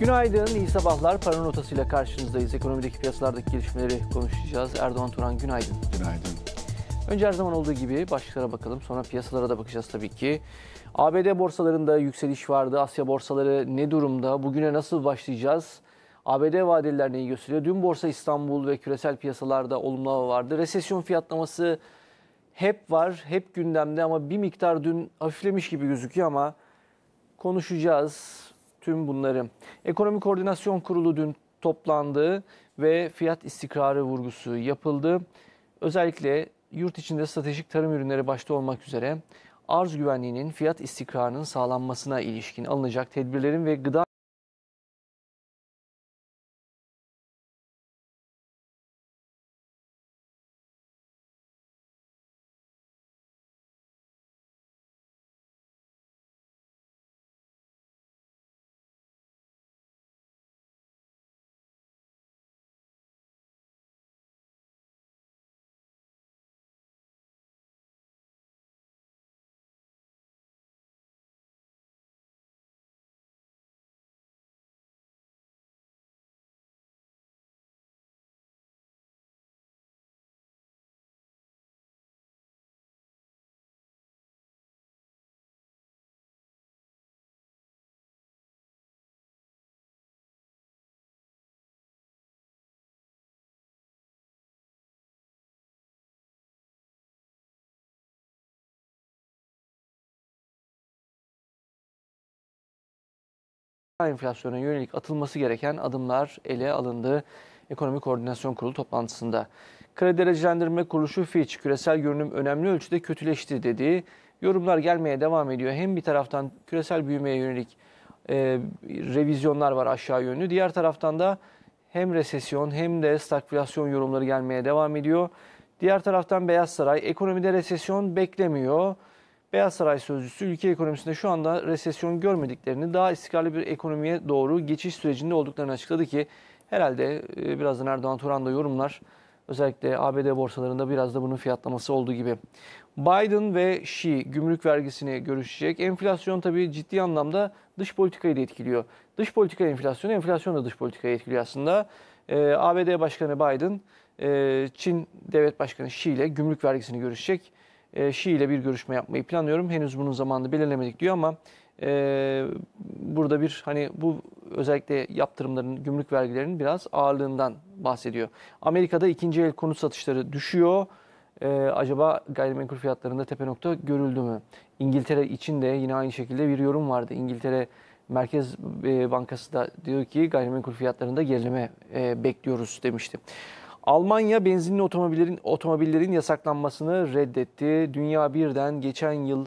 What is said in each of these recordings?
Günaydın, iyi sabahlar. Para notasıyla karşınızdayız. Ekonomideki piyasalardaki gelişmeleri konuşacağız. Erdoğan Turan günaydın. Günaydın. Önce her zaman olduğu gibi başlıklara bakalım. Sonra piyasalara da bakacağız tabii ki. ABD borsalarında yükseliş vardı. Asya borsaları ne durumda? Bugüne nasıl başlayacağız? ABD vadeliler neyi gösteriyor? Dün borsa İstanbul ve küresel piyasalarda olumlu hava vardı. Resesyon fiyatlaması hep var, hep gündemde ama bir miktar dün hafiflemiş gibi gözüküyor ama konuşacağız tüm bunları. Ekonomi Koordinasyon Kurulu dün toplandı ve fiyat istikrarı vurgusu yapıldı. Özellikle yurt içinde stratejik tarım ürünleri başta olmak üzere arz güvenliğinin fiyat istikrarının sağlanmasına ilişkin alınacak tedbirlerin ve gıda enflasyona yönelik atılması gereken adımlar ele alındı. Ekonomi Koordinasyon Kurulu toplantısında. Kredi derecelendirme kuruluşu Fitch, küresel görünüm önemli ölçüde kötüleşti dediği yorumlar gelmeye devam ediyor. Hem bir taraftan küresel büyümeye yönelik e, revizyonlar var aşağı yönlü. Diğer taraftan da hem resesyon hem de stagflasyon yorumları gelmeye devam ediyor. Diğer taraftan Beyaz Saray ekonomide resesyon beklemiyor. Beyaz Saray sözcüsü ülke ekonomisinde şu anda resesyon görmediklerini, daha istikrarlı bir ekonomiye doğru geçiş sürecinde olduklarını açıkladı ki herhalde e, birazdan Erdoğan Turan da yorumlar. Özellikle ABD borsalarında biraz da bunun fiyatlaması olduğu gibi. Biden ve Xi gümrük vergisini görüşecek. Enflasyon tabii ciddi anlamda dış politikayı da etkiliyor. Dış politika enflasyonu, enflasyon da dış politikayı etkiliyor aslında. Ee, ABD Başkanı Biden, e, Çin Devlet Başkanı Xi ile gümrük vergisini görüşecek e, ile bir görüşme yapmayı planlıyorum. Henüz bunun zamanını belirlemedik diyor ama e, burada bir hani bu özellikle yaptırımların, gümrük vergilerinin biraz ağırlığından bahsediyor. Amerika'da ikinci el konut satışları düşüyor. Ee, acaba gayrimenkul fiyatlarında tepe nokta görüldü mü? İngiltere için de yine aynı şekilde bir yorum vardı. İngiltere Merkez e, Bankası da diyor ki gayrimenkul fiyatlarında gerileme e, bekliyoruz demişti. Almanya benzinli otomobillerin otomobillerin yasaklanmasını reddetti. Dünya birden geçen yıl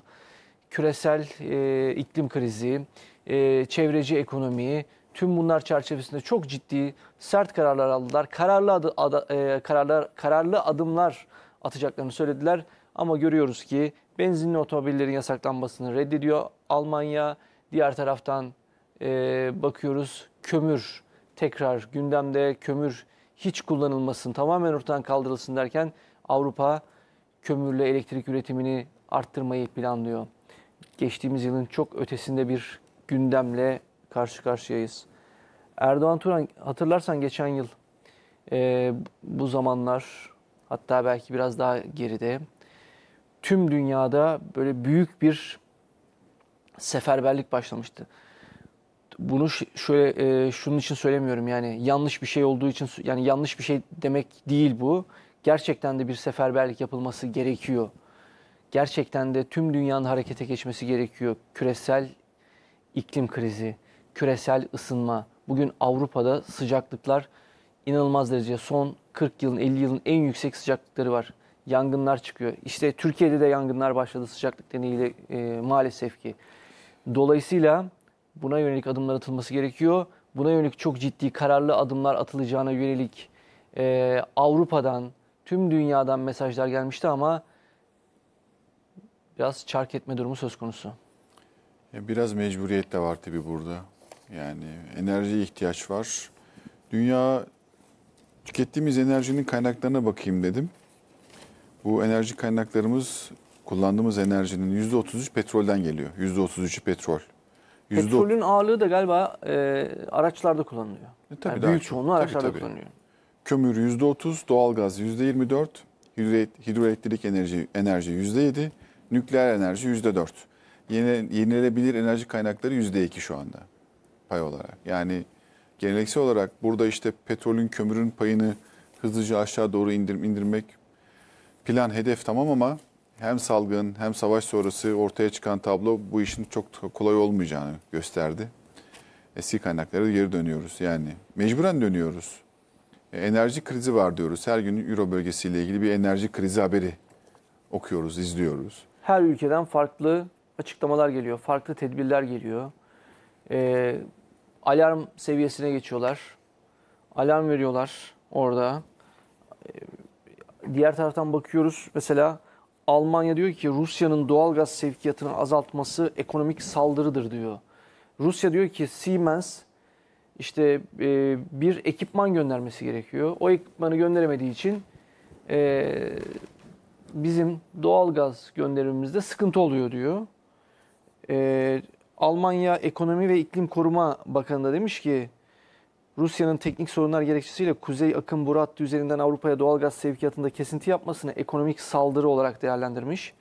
küresel e, iklim krizi, e, çevreci ekonomi, tüm bunlar çerçevesinde çok ciddi sert kararlar aldılar. Kararlı adı, ada, e, kararlar kararlı adımlar atacaklarını söylediler ama görüyoruz ki benzinli otomobillerin yasaklanmasını reddediyor Almanya. Diğer taraftan e, bakıyoruz kömür tekrar gündemde kömür hiç kullanılmasın, tamamen ortadan kaldırılsın derken Avrupa kömürle elektrik üretimini arttırmayı planlıyor. Geçtiğimiz yılın çok ötesinde bir gündemle karşı karşıyayız. Erdoğan Turan hatırlarsan geçen yıl e, bu zamanlar hatta belki biraz daha geride tüm dünyada böyle büyük bir seferberlik başlamıştı bunu şöyle e, şunun için söylemiyorum yani yanlış bir şey olduğu için yani yanlış bir şey demek değil bu. Gerçekten de bir seferberlik yapılması gerekiyor. Gerçekten de tüm dünyanın harekete geçmesi gerekiyor. Küresel iklim krizi, küresel ısınma. Bugün Avrupa'da sıcaklıklar inanılmaz derece son 40 yılın 50 yılın en yüksek sıcaklıkları var. Yangınlar çıkıyor. İşte Türkiye'de de yangınlar başladı sıcaklık nedeniyle e, maalesef ki. Dolayısıyla Buna yönelik adımlar atılması gerekiyor. Buna yönelik çok ciddi kararlı adımlar atılacağına yönelik e, Avrupa'dan, tüm dünyadan mesajlar gelmişti ama biraz çark etme durumu söz konusu. E, biraz mecburiyet de var tabii burada. Yani enerji ihtiyaç var. Dünya tükettiğimiz enerjinin kaynaklarına bakayım dedim. Bu enerji kaynaklarımız kullandığımız enerjinin %33 petrolden geliyor. %33'ü petrol. Petrolün ağırlığı da galiba e, araçlarda kullanılıyor. E, tabii yani daha büyük çoğunluğu araçlarda tabii, kullanılıyor. Kömür yüzde otuz, doğalgaz yüzde yirmi dört, hidroelektrik enerji enerji yüzde yedi, nükleer enerji yüzde dört. yenilebilir enerji kaynakları yüzde iki şu anda pay olarak. Yani geleneksel olarak burada işte petrolün, kömürün payını hızlıca aşağı doğru indir, indirmek plan, hedef tamam ama hem salgın hem savaş sonrası ortaya çıkan tablo bu işin çok kolay olmayacağını gösterdi. Eski kaynaklara geri dönüyoruz yani. Mecburen dönüyoruz. E, enerji krizi var diyoruz. Her gün Euro bölgesiyle ilgili bir enerji krizi haberi okuyoruz, izliyoruz. Her ülkeden farklı açıklamalar geliyor, farklı tedbirler geliyor. Ee, alarm seviyesine geçiyorlar. Alarm veriyorlar orada. Ee, diğer taraftan bakıyoruz mesela Almanya diyor ki Rusya'nın doğal gaz sevkiyatını azaltması ekonomik saldırıdır diyor. Rusya diyor ki Siemens işte e, bir ekipman göndermesi gerekiyor. O ekipmanı gönderemediği için e, bizim doğal gaz gönderimimizde sıkıntı oluyor diyor. E, Almanya Ekonomi ve İklim Koruma Bakanı da demiş ki Rusya'nın teknik sorunlar gerekçesiyle Kuzey Akın Burat üzerinden Avrupa'ya doğal gaz sevkiyatında kesinti yapmasını ekonomik saldırı olarak değerlendirmiş.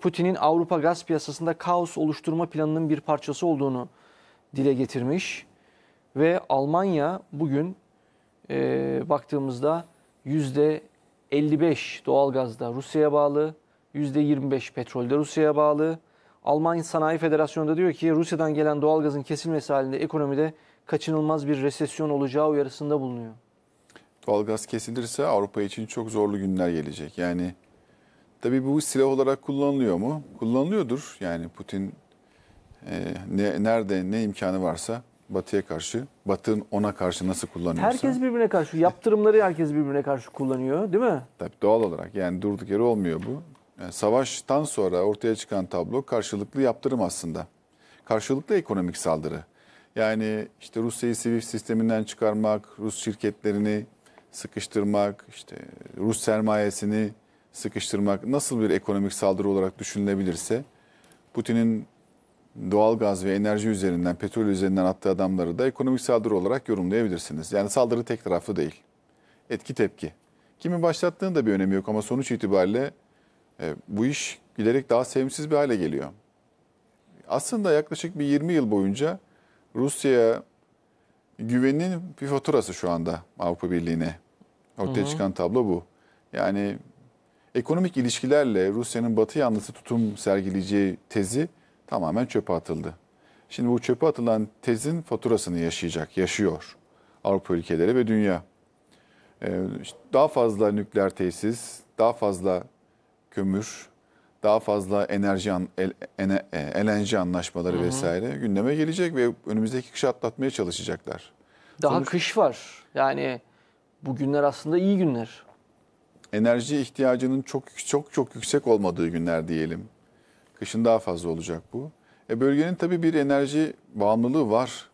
Putin'in Avrupa gaz piyasasında kaos oluşturma planının bir parçası olduğunu dile getirmiş. Ve Almanya bugün e, baktığımızda %55 doğalgazda Rusya'ya bağlı, %25 petrolde Rusya'ya bağlı. Almanya Sanayi Federasyonu da diyor ki Rusya'dan gelen doğalgazın kesilmesi halinde ekonomide kaçınılmaz bir resesyon olacağı uyarısında bulunuyor. Doğalgaz kesilirse Avrupa için çok zorlu günler gelecek. Yani tabii bu silah olarak kullanılıyor mu? Kullanılıyordur. Yani Putin e, ne, nerede ne imkanı varsa Batı'ya karşı, Batı'nın ona karşı nasıl kullanıyorsa. Herkes birbirine karşı, yaptırımları herkes birbirine karşı kullanıyor değil mi? Tabii doğal olarak yani durduk yere olmuyor bu. Yani savaştan sonra ortaya çıkan tablo karşılıklı yaptırım aslında. Karşılıklı ekonomik saldırı. Yani işte Rusya'yı Swift sisteminden çıkarmak, Rus şirketlerini sıkıştırmak, işte Rus sermayesini sıkıştırmak nasıl bir ekonomik saldırı olarak düşünülebilirse Putin'in doğal gaz ve enerji üzerinden, petrol üzerinden attığı adamları da ekonomik saldırı olarak yorumlayabilirsiniz. Yani saldırı tek taraflı değil. Etki tepki. Kimin başlattığının da bir önemi yok ama sonuç itibariyle e, bu iş giderek daha sevimsiz bir hale geliyor. Aslında yaklaşık bir 20 yıl boyunca Rusya güvenin bir faturası şu anda Avrupa Birliği'ne. Ortaya çıkan tablo bu. Yani ekonomik ilişkilerle Rusya'nın batı yanlısı tutum sergileyeceği tezi tamamen çöpe atıldı. Şimdi bu çöpe atılan tezin faturasını yaşayacak, yaşıyor Avrupa ülkeleri ve dünya. Ee, daha fazla nükleer tesis, daha fazla kömür, daha fazla enerji an, el, ene, LNG e, anlaşmaları Hı-hı. vesaire gündeme gelecek ve önümüzdeki kışı atlatmaya çalışacaklar. Daha Sonuç, kış var. Yani bu günler aslında iyi günler. Enerji ihtiyacının çok çok çok yüksek olmadığı günler diyelim. Kışın daha fazla olacak bu. E bölgenin tabii bir enerji bağımlılığı var.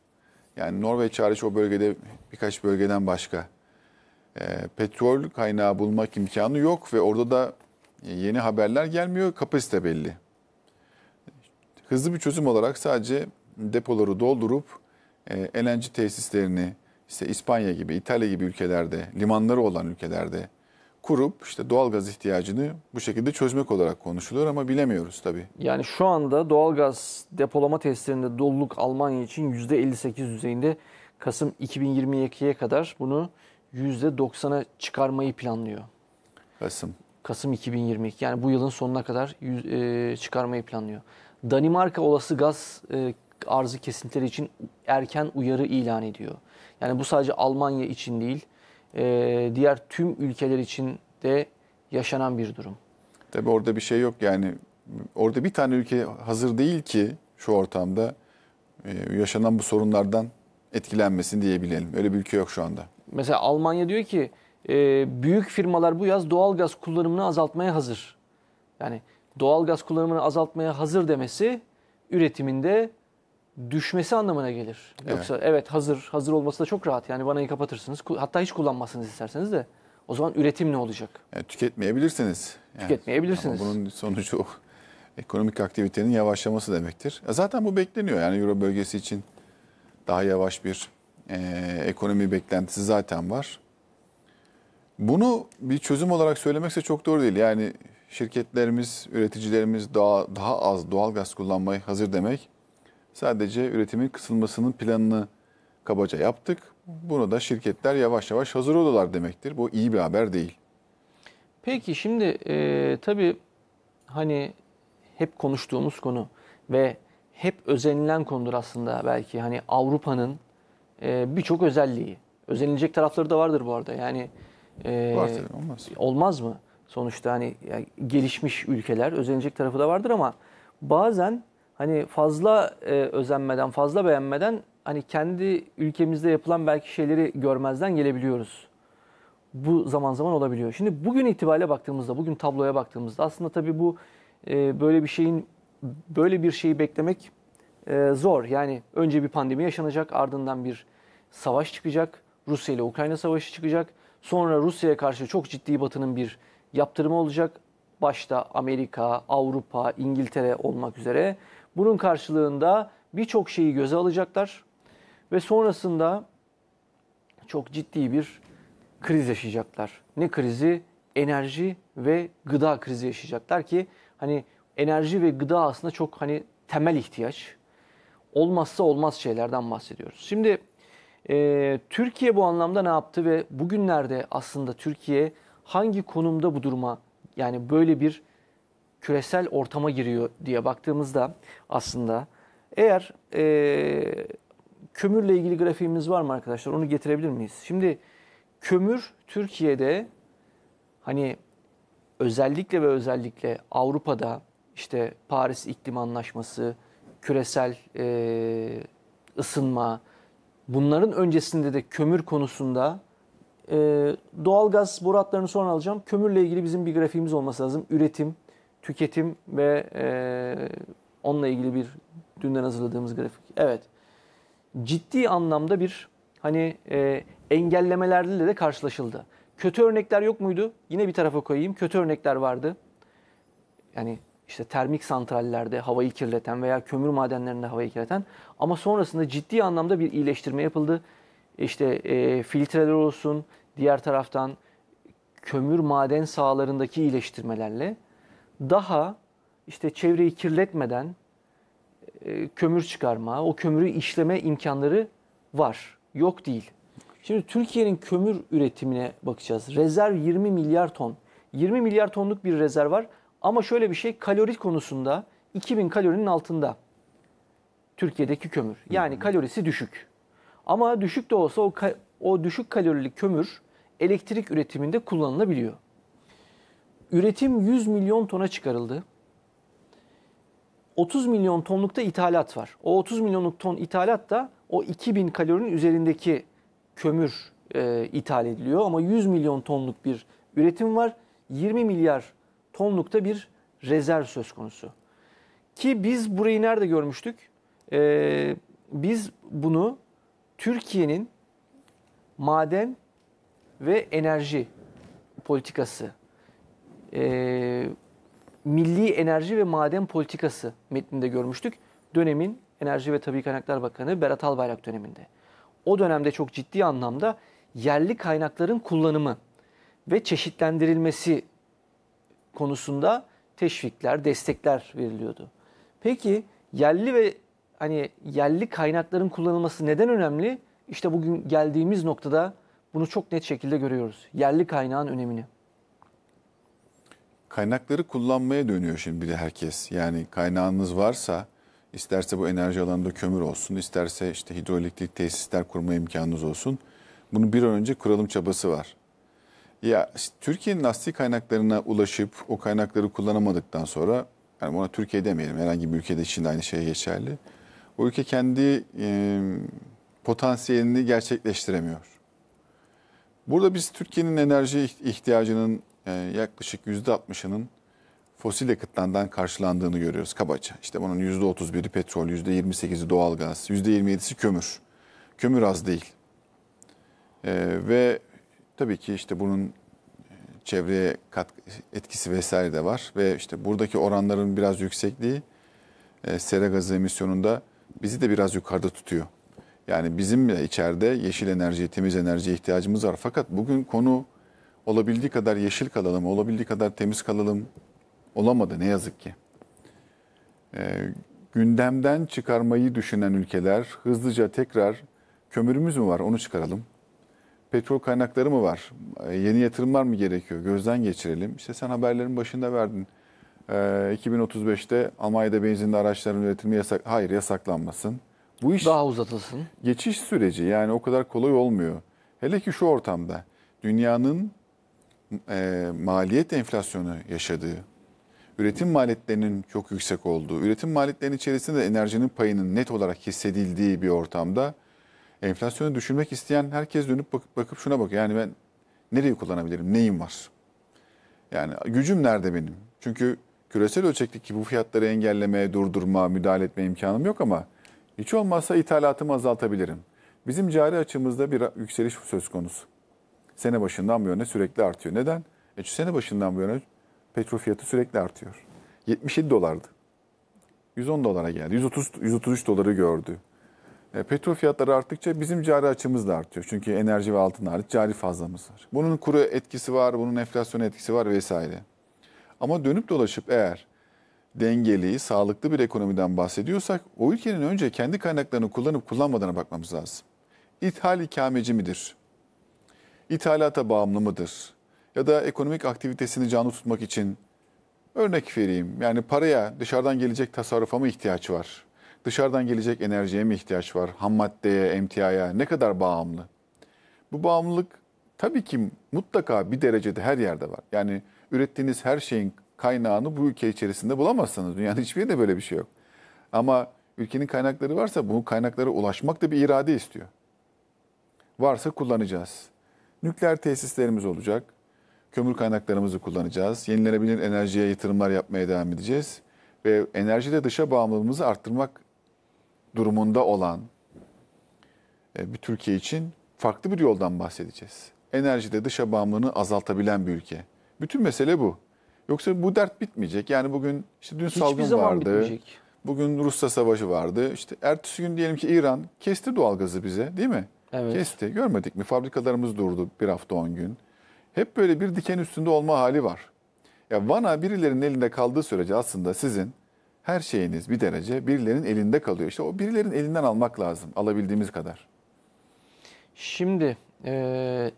Yani Norveç hariç o bölgede birkaç bölgeden başka. E, petrol kaynağı bulmak imkanı yok ve orada da e, yeni haberler gelmiyor, kapasite belli. Hızlı bir çözüm olarak sadece depoları doldurup e, LNG tesislerini işte İspanya gibi, İtalya gibi ülkelerde, limanları olan ülkelerde kurup işte doğal gaz ihtiyacını bu şekilde çözmek olarak konuşuluyor ama bilemiyoruz tabii. Yani şu anda doğal gaz depolama tesislerinde doluluk Almanya için %58 düzeyinde Kasım 2022'ye kadar bunu %90'a çıkarmayı planlıyor. Kasım. Kasım 2022 yani bu yılın sonuna kadar yüz, e, çıkarmayı planlıyor. Danimarka olası gaz e, arzı kesintileri için erken uyarı ilan ediyor. Yani bu sadece Almanya için değil, e, diğer tüm ülkeler için de yaşanan bir durum. Tabi orada bir şey yok yani. Orada bir tane ülke hazır değil ki şu ortamda e, yaşanan bu sorunlardan etkilenmesin diyebilelim. Öyle bir ülke yok şu anda. Mesela Almanya diyor ki e, büyük firmalar bu yaz doğal gaz kullanımını azaltmaya hazır. Yani doğal gaz kullanımını azaltmaya hazır demesi üretiminde düşmesi anlamına gelir. Evet. Yoksa evet hazır, hazır olması da çok rahat. Yani vanayı kapatırsınız. Hatta hiç kullanmasınız isterseniz de. O zaman üretim ne olacak? Yani e, tüketmeyebilirsiniz. Yani. Tüketmeyebilirsiniz. Ama bunun sonucu ekonomik aktivitenin yavaşlaması demektir. E, zaten bu bekleniyor. Yani Euro bölgesi için daha yavaş bir e, ekonomi beklentisi zaten var. Bunu bir çözüm olarak söylemekse çok doğru değil. Yani şirketlerimiz, üreticilerimiz daha, daha az doğal gaz kullanmayı hazır demek. Sadece üretimin kısılmasının planını kabaca yaptık. Bunu da şirketler yavaş yavaş hazır oldular demektir. Bu iyi bir haber değil. Peki şimdi e, tabii hani hep konuştuğumuz konu ve hep özenilen konudur aslında belki. Hani Avrupa'nın e, birçok özelliği. Özenilecek tarafları da vardır bu arada. Yani e, olmaz. Olmaz mı? Sonuçta hani yani gelişmiş ülkeler özenecek tarafı da vardır ama bazen hani fazla e, özenmeden, fazla beğenmeden hani kendi ülkemizde yapılan belki şeyleri görmezden gelebiliyoruz. Bu zaman zaman olabiliyor. Şimdi bugün itibariyle baktığımızda, bugün tabloya baktığımızda aslında tabii bu e, böyle bir şeyin böyle bir şeyi beklemek e, zor. Yani önce bir pandemi yaşanacak, ardından bir savaş çıkacak, Rusya ile Ukrayna savaşı çıkacak. Sonra Rusya'ya karşı çok ciddi Batı'nın bir yaptırımı olacak. Başta Amerika, Avrupa, İngiltere olmak üzere. Bunun karşılığında birçok şeyi göze alacaklar ve sonrasında çok ciddi bir kriz yaşayacaklar. Ne krizi? Enerji ve gıda krizi yaşayacaklar ki hani enerji ve gıda aslında çok hani temel ihtiyaç. Olmazsa olmaz şeylerden bahsediyoruz. Şimdi e, Türkiye bu anlamda ne yaptı ve bugünlerde aslında Türkiye hangi konumda bu duruma yani böyle bir küresel ortama giriyor diye baktığımızda aslında eğer e, kömürle ilgili grafiğimiz var mı arkadaşlar onu getirebilir miyiz? Şimdi kömür Türkiye'de hani özellikle ve özellikle Avrupa'da işte Paris İklim Anlaşması, küresel e, ısınma, bunların öncesinde de kömür konusunda e, doğalgaz boratlarını sonra alacağım. Kömürle ilgili bizim bir grafiğimiz olması lazım. Üretim, tüketim ve e, onunla ilgili bir dünden hazırladığımız grafik. Evet. Ciddi anlamda bir hani e, engellemelerle de karşılaşıldı. Kötü örnekler yok muydu? Yine bir tarafa koyayım. Kötü örnekler vardı. Yani işte termik santrallerde havayı kirleten veya kömür madenlerinde havayı kirleten ama sonrasında ciddi anlamda bir iyileştirme yapıldı. İşte e, filtreler olsun, diğer taraftan kömür maden sahalarındaki iyileştirmelerle daha işte çevreyi kirletmeden e, kömür çıkarma, o kömürü işleme imkanları var. Yok değil. Şimdi Türkiye'nin kömür üretimine bakacağız. Rezerv 20 milyar ton. 20 milyar tonluk bir rezerv var ama şöyle bir şey kalori konusunda 2000 kalorinin altında Türkiye'deki kömür. Yani kalorisi düşük. Ama düşük de olsa o, o düşük kalorili kömür elektrik üretiminde kullanılabiliyor. Üretim 100 milyon tona çıkarıldı. 30 milyon tonlukta ithalat var. O 30 milyonluk ton ithalat da o 2000 kalorinin üzerindeki kömür e, ithal ediliyor. Ama 100 milyon tonluk bir üretim var. 20 milyar tonlukta bir rezerv söz konusu. Ki biz burayı nerede görmüştük? Ee, biz bunu Türkiye'nin maden ve enerji politikası, e, milli enerji ve maden politikası metninde görmüştük. Dönemin Enerji ve Tabi Kaynaklar Bakanı Berat Albayrak döneminde. O dönemde çok ciddi anlamda yerli kaynakların kullanımı ve çeşitlendirilmesi konusunda teşvikler, destekler veriliyordu. Peki yerli ve hani yerli kaynakların kullanılması neden önemli? İşte bugün geldiğimiz noktada bunu çok net şekilde görüyoruz. Yerli kaynağın önemini. Kaynakları kullanmaya dönüyor şimdi bir de herkes. Yani kaynağınız varsa isterse bu enerji alanında kömür olsun, isterse işte hidroelektrik tesisler kurma imkanınız olsun. Bunu bir an önce kuralım çabası var. Ya işte Türkiye'nin asli kaynaklarına ulaşıp o kaynakları kullanamadıktan sonra yani buna Türkiye demeyelim herhangi bir ülkede için de aynı şey geçerli. O ülke kendi e, potansiyelini gerçekleştiremiyor. Burada biz Türkiye'nin enerji ihtiyacının e, yaklaşık %60'ının fosil yakıtlardan karşılandığını görüyoruz kabaca. İşte bunun %31'i petrol, %28'i doğalgaz, %27'si kömür. Kömür az değil. E, ve Tabii ki işte bunun e, çevreye kat etkisi vesaire de var ve işte buradaki oranların biraz yüksekliği e, sera gazı emisyonunda bizi de biraz yukarıda tutuyor. Yani bizim de içeride yeşil enerji, temiz enerji ihtiyacımız var. Fakat bugün konu olabildiği kadar yeşil kalalım, olabildiği kadar temiz kalalım olamadı ne yazık ki. E, gündemden çıkarmayı düşünen ülkeler hızlıca tekrar kömürümüz mü var onu çıkaralım petrol kaynakları mı var? E, yeni yatırımlar mı gerekiyor? Gözden geçirelim. İşte sen haberlerin başında verdin. 2035'te e, Almanya'da benzinli araçların üretimi yasak hayır yasaklanmasın. Bu iş daha uzatılsın. Geçiş süreci yani o kadar kolay olmuyor. Hele ki şu ortamda dünyanın e, maliyet enflasyonu yaşadığı, üretim maliyetlerinin çok yüksek olduğu, üretim maliyetlerinin içerisinde de enerjinin payının net olarak hissedildiği bir ortamda enflasyonu düşürmek isteyen herkes dönüp bakıp, bakıp şuna bakıyor. Yani ben nereyi kullanabilirim, neyim var? Yani gücüm nerede benim? Çünkü küresel ölçekteki bu fiyatları engellemeye, durdurma, müdahale etme imkanım yok ama hiç olmazsa ithalatımı azaltabilirim. Bizim cari açımızda bir yükseliş söz konusu. Sene başından bu yöne sürekli artıyor. Neden? E şu sene başından bu yöne petrol fiyatı sürekli artıyor. 77 dolardı. 110 dolara geldi. 130 133 doları gördü. E, petrol fiyatları arttıkça bizim cari açımız da artıyor. Çünkü enerji ve altın hariç cari fazlamız var. Bunun kuru etkisi var, bunun enflasyon etkisi var vesaire. Ama dönüp dolaşıp eğer dengeli, sağlıklı bir ekonomiden bahsediyorsak o ülkenin önce kendi kaynaklarını kullanıp kullanmadığına bakmamız lazım. İthal ikameci midir? İthalata bağımlı mıdır? Ya da ekonomik aktivitesini canlı tutmak için örnek vereyim. Yani paraya dışarıdan gelecek tasarrufa mı ihtiyaç var? Dışarıdan gelecek enerjiye mi ihtiyaç var? Ham maddeye, emtiaya ne kadar bağımlı? Bu bağımlılık tabii ki mutlaka bir derecede her yerde var. Yani ürettiğiniz her şeyin kaynağını bu ülke içerisinde bulamazsınız. Dünyanın hiçbir yerinde böyle bir şey yok. Ama ülkenin kaynakları varsa bu kaynaklara ulaşmak da bir irade istiyor. Varsa kullanacağız. Nükleer tesislerimiz olacak. Kömür kaynaklarımızı kullanacağız. Yenilenebilir enerjiye yatırımlar yapmaya devam edeceğiz. Ve enerjide dışa bağımlılığımızı arttırmak durumunda olan e, bir Türkiye için farklı bir yoldan bahsedeceğiz. Enerjide dışa bağımlılığını azaltabilen bir ülke. Bütün mesele bu. Yoksa bu dert bitmeyecek. Yani bugün işte dün Hiçbir salgın vardı. Bitmeyecek. Bugün Rusya savaşı vardı. İşte ertesi gün diyelim ki İran kesti doğalgazı bize değil mi? Evet. Kesti. Görmedik mi? Fabrikalarımız durdu bir hafta on gün. Hep böyle bir diken üstünde olma hali var. Ya Van'a birilerinin elinde kaldığı sürece aslında sizin her şeyiniz bir derece birilerinin elinde kalıyor. İşte o birilerin elinden almak lazım alabildiğimiz kadar. Şimdi e,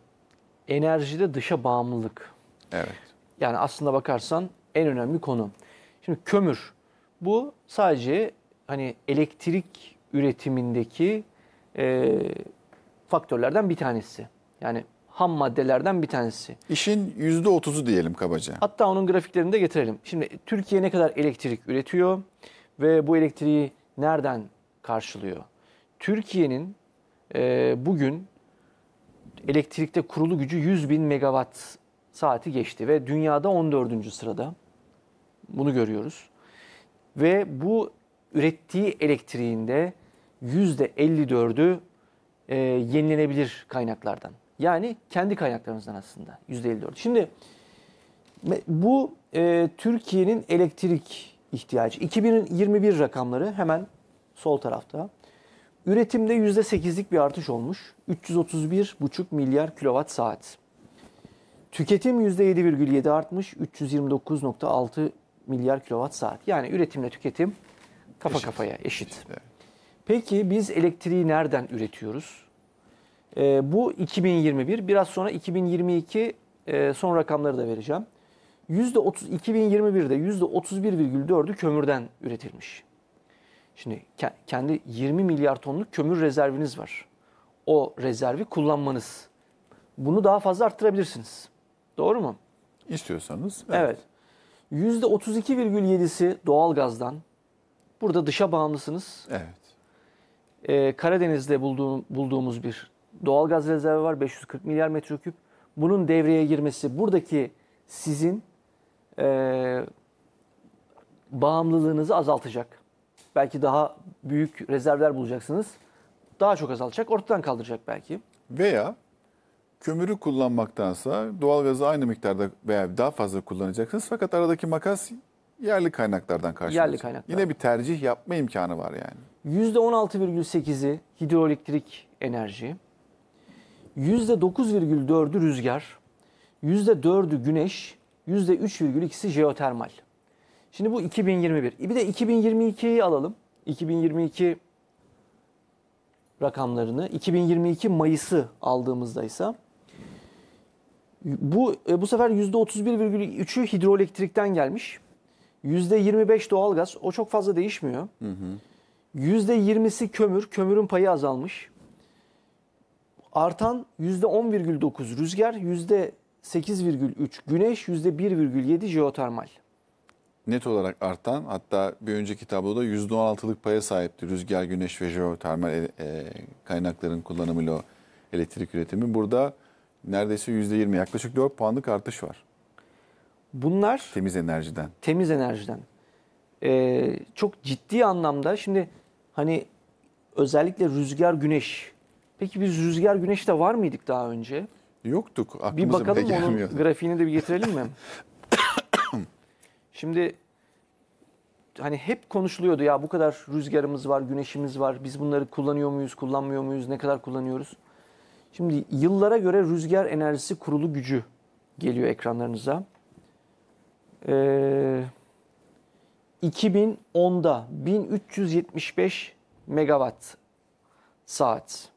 enerjide dışa bağımlılık. Evet. Yani aslında bakarsan en önemli konu. Şimdi kömür. Bu sadece hani elektrik üretimindeki e, faktörlerden bir tanesi. Yani ham maddelerden bir tanesi. İşin %30'u diyelim kabaca. Hatta onun grafiklerini de getirelim. Şimdi Türkiye ne kadar elektrik üretiyor ve bu elektriği nereden karşılıyor? Türkiye'nin e, bugün elektrikte kurulu gücü 100 bin megawatt saati geçti ve dünyada 14. sırada. Bunu görüyoruz. Ve bu ürettiği elektriğinde %54'ü e, yenilenebilir kaynaklardan. Yani kendi kaynaklarımızdan aslında %54. Şimdi bu e, Türkiye'nin elektrik ihtiyacı. 2021 rakamları hemen sol tarafta. Üretimde %8'lik bir artış olmuş. 331,5 milyar kilowatt saat. Tüketim %7,7 artmış. 329,6 milyar kilowatt saat. Yani üretimle tüketim kafa eşit. kafaya eşit. eşit evet. Peki biz elektriği nereden üretiyoruz? E, bu 2021. Biraz sonra 2022 e, son rakamları da vereceğim. %30, 2021'de %31,4'ü kömürden üretilmiş. Şimdi ke kendi 20 milyar tonluk kömür rezerviniz var. O rezervi kullanmanız. Bunu daha fazla arttırabilirsiniz. Doğru mu? İstiyorsanız. Evet. evet. %32,7'si doğalgazdan. Burada dışa bağımlısınız. Evet. Ee, Karadeniz'de bulduğum, bulduğumuz bir doğal gaz rezervi var 540 milyar metreküp. Bunun devreye girmesi buradaki sizin e, bağımlılığınızı azaltacak. Belki daha büyük rezervler bulacaksınız. Daha çok azaltacak, ortadan kaldıracak belki. Veya kömürü kullanmaktansa doğalgazı aynı miktarda veya daha fazla kullanacaksınız. Fakat aradaki makas yerli kaynaklardan karşılanacak. Yerli kaynaklar. Yine bir tercih yapma imkanı var yani. %16,8'i hidroelektrik enerji. %9,4'ü rüzgar, %4'ü güneş, %3,2'si jeotermal. Şimdi bu 2021. E bir de 2022'yi alalım. 2022 rakamlarını 2022 Mayıs'ı aldığımızda ise bu e, bu sefer %31,3'ü hidroelektrikten gelmiş. %25 doğalgaz. O çok fazla değişmiyor. Hı hı. %20'si kömür. Kömürün payı azalmış. Artan %10,9 rüzgar, %8,3 güneş, %1,7 jeotermal. Net olarak artan hatta bir önceki tabloda %16'lık paya sahipti rüzgar, güneş ve jeotermal e, e kaynakların kullanımıyla elektrik üretimi. Burada neredeyse %20 yaklaşık 4 puanlık artış var. Bunlar temiz enerjiden. Temiz enerjiden. Ee, çok ciddi anlamda şimdi hani özellikle rüzgar güneş Peki biz rüzgar güneş de var mıydık daha önce? Yoktuk. Bir bakalım onun grafiğini de bir getirelim mi? Şimdi hani hep konuşuluyordu ya bu kadar rüzgarımız var, güneşimiz var. Biz bunları kullanıyor muyuz, kullanmıyor muyuz, ne kadar kullanıyoruz? Şimdi yıllara göre rüzgar enerjisi kurulu gücü geliyor ekranlarınıza. Ee, 2010'da 1375 megawatt saat.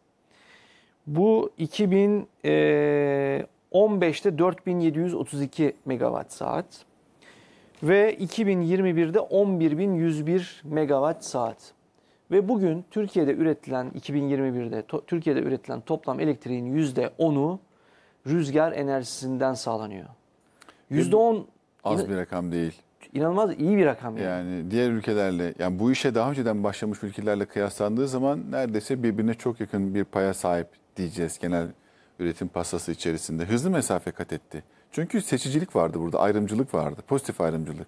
Bu 2015'te e, 4732 megawatt saat ve 2021'de 11101 megawatt saat. Ve bugün Türkiye'de üretilen 2021'de Türkiye'de üretilen toplam elektriğin %10'u rüzgar enerjisinden sağlanıyor. %10 az bir rakam değil. İnanılmaz iyi bir rakam yani. Yani diğer ülkelerle yani bu işe daha önceden başlamış ülkelerle kıyaslandığı zaman neredeyse birbirine çok yakın bir paya sahip diyeceğiz genel üretim pastası içerisinde. Hızlı mesafe kat etti. Çünkü seçicilik vardı burada, ayrımcılık vardı, pozitif ayrımcılık.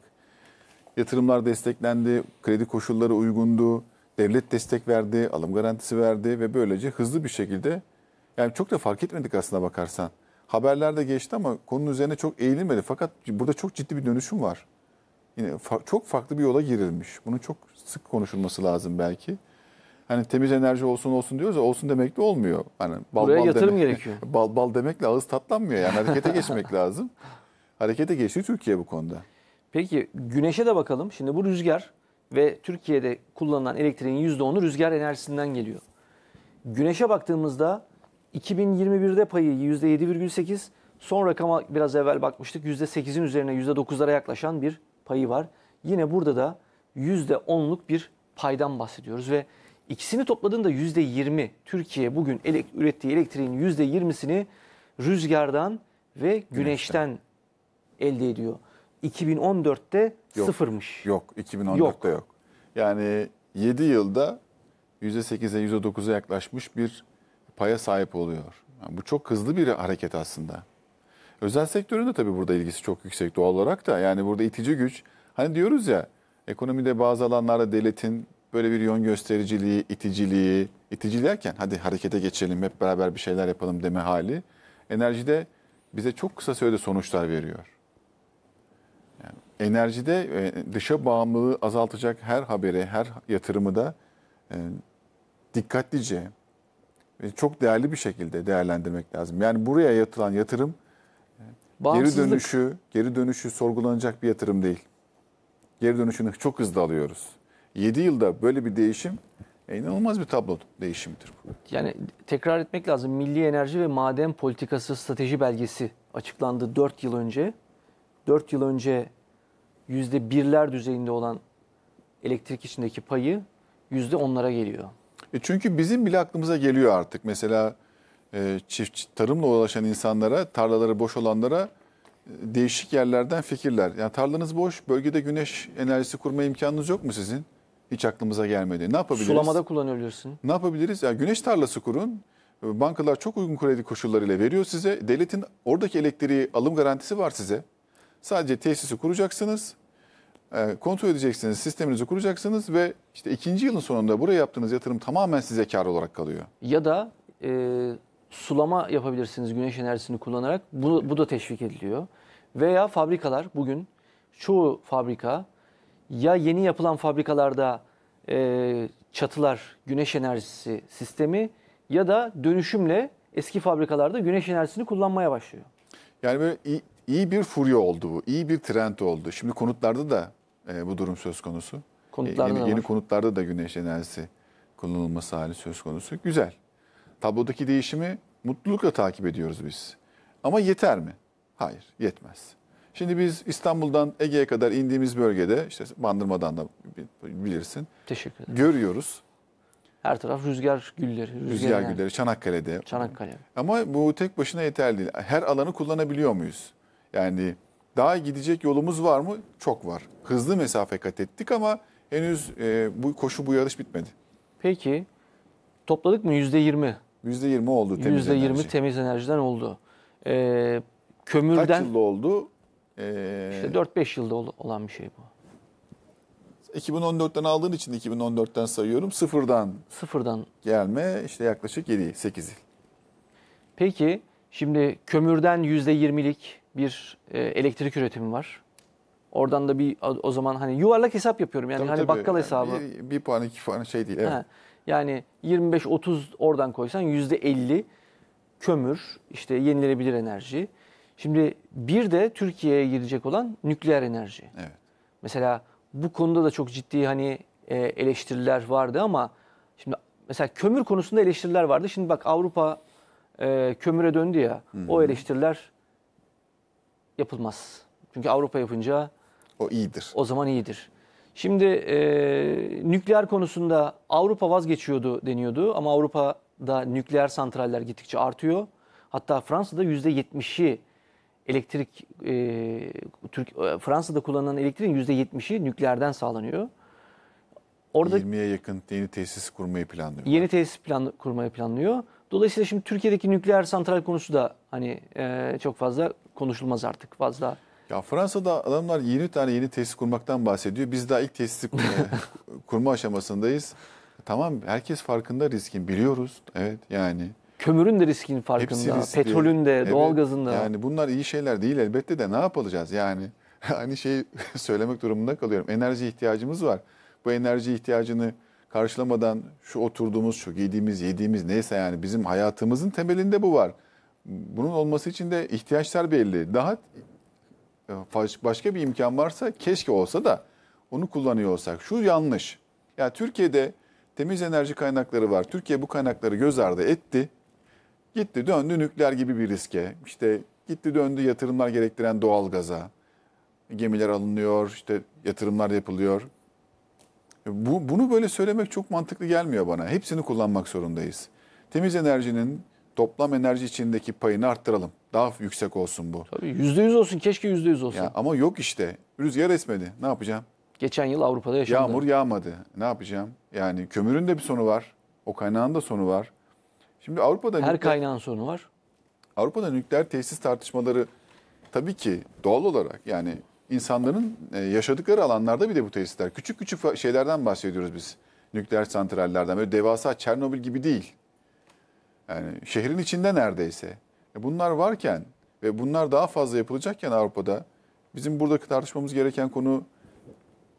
Yatırımlar desteklendi, kredi koşulları uygundu, devlet destek verdi, alım garantisi verdi ve böylece hızlı bir şekilde yani çok da fark etmedik aslına bakarsan. Haberlerde geçti ama konunun üzerine çok eğilmedi. Fakat burada çok ciddi bir dönüşüm var. Yine fa- çok farklı bir yola girilmiş. Bunun çok sık konuşulması lazım belki hani temiz enerji olsun olsun diyoruz ya olsun demek de olmuyor. Hani bal, Buraya bal yatırım demek, gerekiyor. Bal, bal demekle ağız tatlanmıyor yani harekete geçmek lazım. Harekete geçti Türkiye bu konuda. Peki güneşe de bakalım. Şimdi bu rüzgar ve Türkiye'de kullanılan elektriğin %10'u rüzgar enerjisinden geliyor. Güneşe baktığımızda 2021'de payı %7,8, son rakama biraz evvel bakmıştık %8'in üzerine %9'lara yaklaşan bir payı var. Yine burada da %10'luk bir paydan bahsediyoruz ve İkisini topladığında %20 Türkiye bugün elek, ürettiği elektriğin %20'sini rüzgardan ve güneşten Güneşten. elde ediyor. 2014'te Yok. sıfırmış. Yok 2014'te yok. Yok. Yani 7 yılda %8'e %9'a yaklaşmış bir paya sahip oluyor. Yani bu çok hızlı bir hareket aslında. Özel sektörün de tabii burada ilgisi çok yüksek doğal olarak da. Yani burada itici güç. Hani diyoruz ya ekonomide bazı alanlarda devletin böyle bir yön göstericiliği, iticiliği, itici derken hadi harekete geçelim, hep beraber bir şeyler yapalım deme hali enerjide bize çok kısa sürede sonuçlar veriyor. Yani enerjide e, dışa bağımlılığı azaltacak her habere, her yatırımı da e, dikkatlice ve çok değerli bir şekilde değerlendirmek lazım. Yani buraya yatılan yatırım e, geri dönüşü, geri dönüşü sorgulanacak bir yatırım değil. Geri dönüşünü çok hızlı alıyoruz. 7 yılda böyle bir değişim e, inanılmaz bir tablo değişimidir Yani tekrar etmek lazım. Milli Enerji ve Maden Politikası Strateji Belgesi açıklandı 4 yıl önce. 4 yıl önce yüzde birler düzeyinde olan elektrik içindeki payı yüzde onlara geliyor. E çünkü bizim bile aklımıza geliyor artık. Mesela e, çift tarımla uğraşan insanlara, tarlaları boş olanlara e, değişik yerlerden fikirler. Yani tarlanız boş, bölgede güneş enerjisi kurma imkanınız yok mu sizin? Hiç aklımıza gelmedi. Ne yapabiliriz? Sulamada kullanabilirsin. Ne yapabiliriz? Ya güneş tarlası kurun. Ee, bankalar çok uygun kredi koşullarıyla veriyor size. Devletin oradaki elektriği alım garantisi var size. Sadece tesisi kuracaksınız. Ee, kontrol edeceksiniz, sisteminizi kuracaksınız ve işte ikinci yılın sonunda buraya yaptığınız yatırım tamamen size kar olarak kalıyor. Ya da e, sulama yapabilirsiniz güneş enerjisini kullanarak. Bu, bu da teşvik ediliyor. Veya fabrikalar bugün çoğu fabrika ya yeni yapılan fabrikalarda e, çatılar, güneş enerjisi sistemi ya da dönüşümle eski fabrikalarda güneş enerjisini kullanmaya başlıyor. Yani böyle iyi, iyi bir furya oldu bu, iyi bir trend oldu. Şimdi konutlarda da e, bu durum söz konusu. Konutlarda e, yeni, yeni konutlarda da güneş enerjisi kullanılması hali söz konusu. Güzel. Tablodaki değişimi mutlulukla takip ediyoruz biz. Ama yeter mi? Hayır, yetmez. Şimdi biz İstanbul'dan Ege'ye kadar indiğimiz bölgede işte Bandırma'dan da bilirsin. Teşekkür ederim. Görüyoruz. Her taraf rüzgar gülleri. Rüzgar, rüzgar yani. gülleri Çanakkale'de. Çanakkale. Ama bu tek başına yeterli değil. Her alanı kullanabiliyor muyuz? Yani daha gidecek yolumuz var mı? Çok var. Hızlı mesafe kat ettik ama henüz e, bu koşu bu yarış bitmedi. Peki topladık mı yüzde yirmi? Yüzde yirmi oldu temiz %20 enerji. Yüzde yirmi temiz enerjiden oldu. Ee, kömürden... Kaç yılda oldu? Ee, İşte 4-5 yılda olan bir şey bu. 2014'ten aldığın için 2014'ten sayıyorum. Sıfırdan Sıfırdan. gelme işte yaklaşık 7, 8 yıl. Peki şimdi kömürden %20'lik bir e, elektrik üretimi var. Oradan da bir o zaman hani yuvarlak hesap yapıyorum yani Tabii hani tabii. bakkal Yani hesabı. Bir, bir puan iki puan şey değil. Evet. Ha, yani 25-30 oradan koysan %50 kömür, işte yenilenebilir enerji, Şimdi bir de Türkiye'ye girecek olan nükleer enerji. Evet. Mesela bu konuda da çok ciddi hani e, eleştiriler vardı ama şimdi mesela kömür konusunda eleştiriler vardı. Şimdi bak Avrupa e, kömüre döndü ya. Hı -hı. O eleştiriler yapılmaz. Çünkü Avrupa yapınca o iyidir. O zaman iyidir. Şimdi e, nükleer konusunda Avrupa vazgeçiyordu deniyordu ama Avrupa'da nükleer santraller gittikçe artıyor. Hatta Fransa'da %70'i elektrik e, Türk e, Fransa'da kullanılan elektriğin %70'i nükleerden sağlanıyor. Orada 20'ye yakın yeni tesis kurmayı planlıyor. Yeni tesis plan, kurmayı planlıyor. Dolayısıyla şimdi Türkiye'deki nükleer santral konusu da hani e, çok fazla konuşulmaz artık fazla. Ya Fransa'da adamlar yeni tane yeni tesis kurmaktan bahsediyor. Biz daha ilk tesisi kurma aşamasındayız. Tamam herkes farkında riskin biliyoruz. Evet yani kömürün de riskin farkında, riskli. petrolün de, evet, doğalgazın da. Yani bunlar iyi şeyler değil elbette de ne yapacağız yani? Hani şey söylemek durumunda kalıyorum. Enerji ihtiyacımız var. Bu enerji ihtiyacını karşılamadan şu oturduğumuz, şu giydiğimiz, yediğimiz neyse yani bizim hayatımızın temelinde bu var. Bunun olması için de ihtiyaçlar belli. Daha e, başka bir imkan varsa keşke olsa da onu kullanıyor olsak. Şu yanlış. Ya yani Türkiye'de temiz enerji kaynakları var. Türkiye bu kaynakları göz ardı etti. Gitti döndü nükleer gibi bir riske. İşte gitti döndü yatırımlar gerektiren doğalgaza. Gemiler alınıyor, işte yatırımlar yapılıyor. E, bu, bunu böyle söylemek çok mantıklı gelmiyor bana. Hepsini kullanmak zorundayız. Temiz enerjinin toplam enerji içindeki payını arttıralım. Daha yüksek olsun bu. Tabii %100 olsun. Keşke %100 olsun. Ya, ama yok işte. Rüzgar esmedi. Ne yapacağım? Geçen yıl Avrupa'da yaşandı. Yağmur yağmadı. Ne yapacağım? Yani kömürün de bir sonu var. O kaynağın da sonu var. Şimdi Avrupa'da her nükleer, kaynağın sonu var. Avrupa'da nükleer tesis tartışmaları tabii ki doğal olarak yani insanların e, yaşadıkları alanlarda bir de bu tesisler. Küçük küçük şeylerden bahsediyoruz biz. Nükleer santrallerden böyle devasa Çernobil gibi değil. Yani şehrin içinde neredeyse. E, bunlar varken ve bunlar daha fazla yapılacakken Avrupa'da bizim burada tartışmamız gereken konu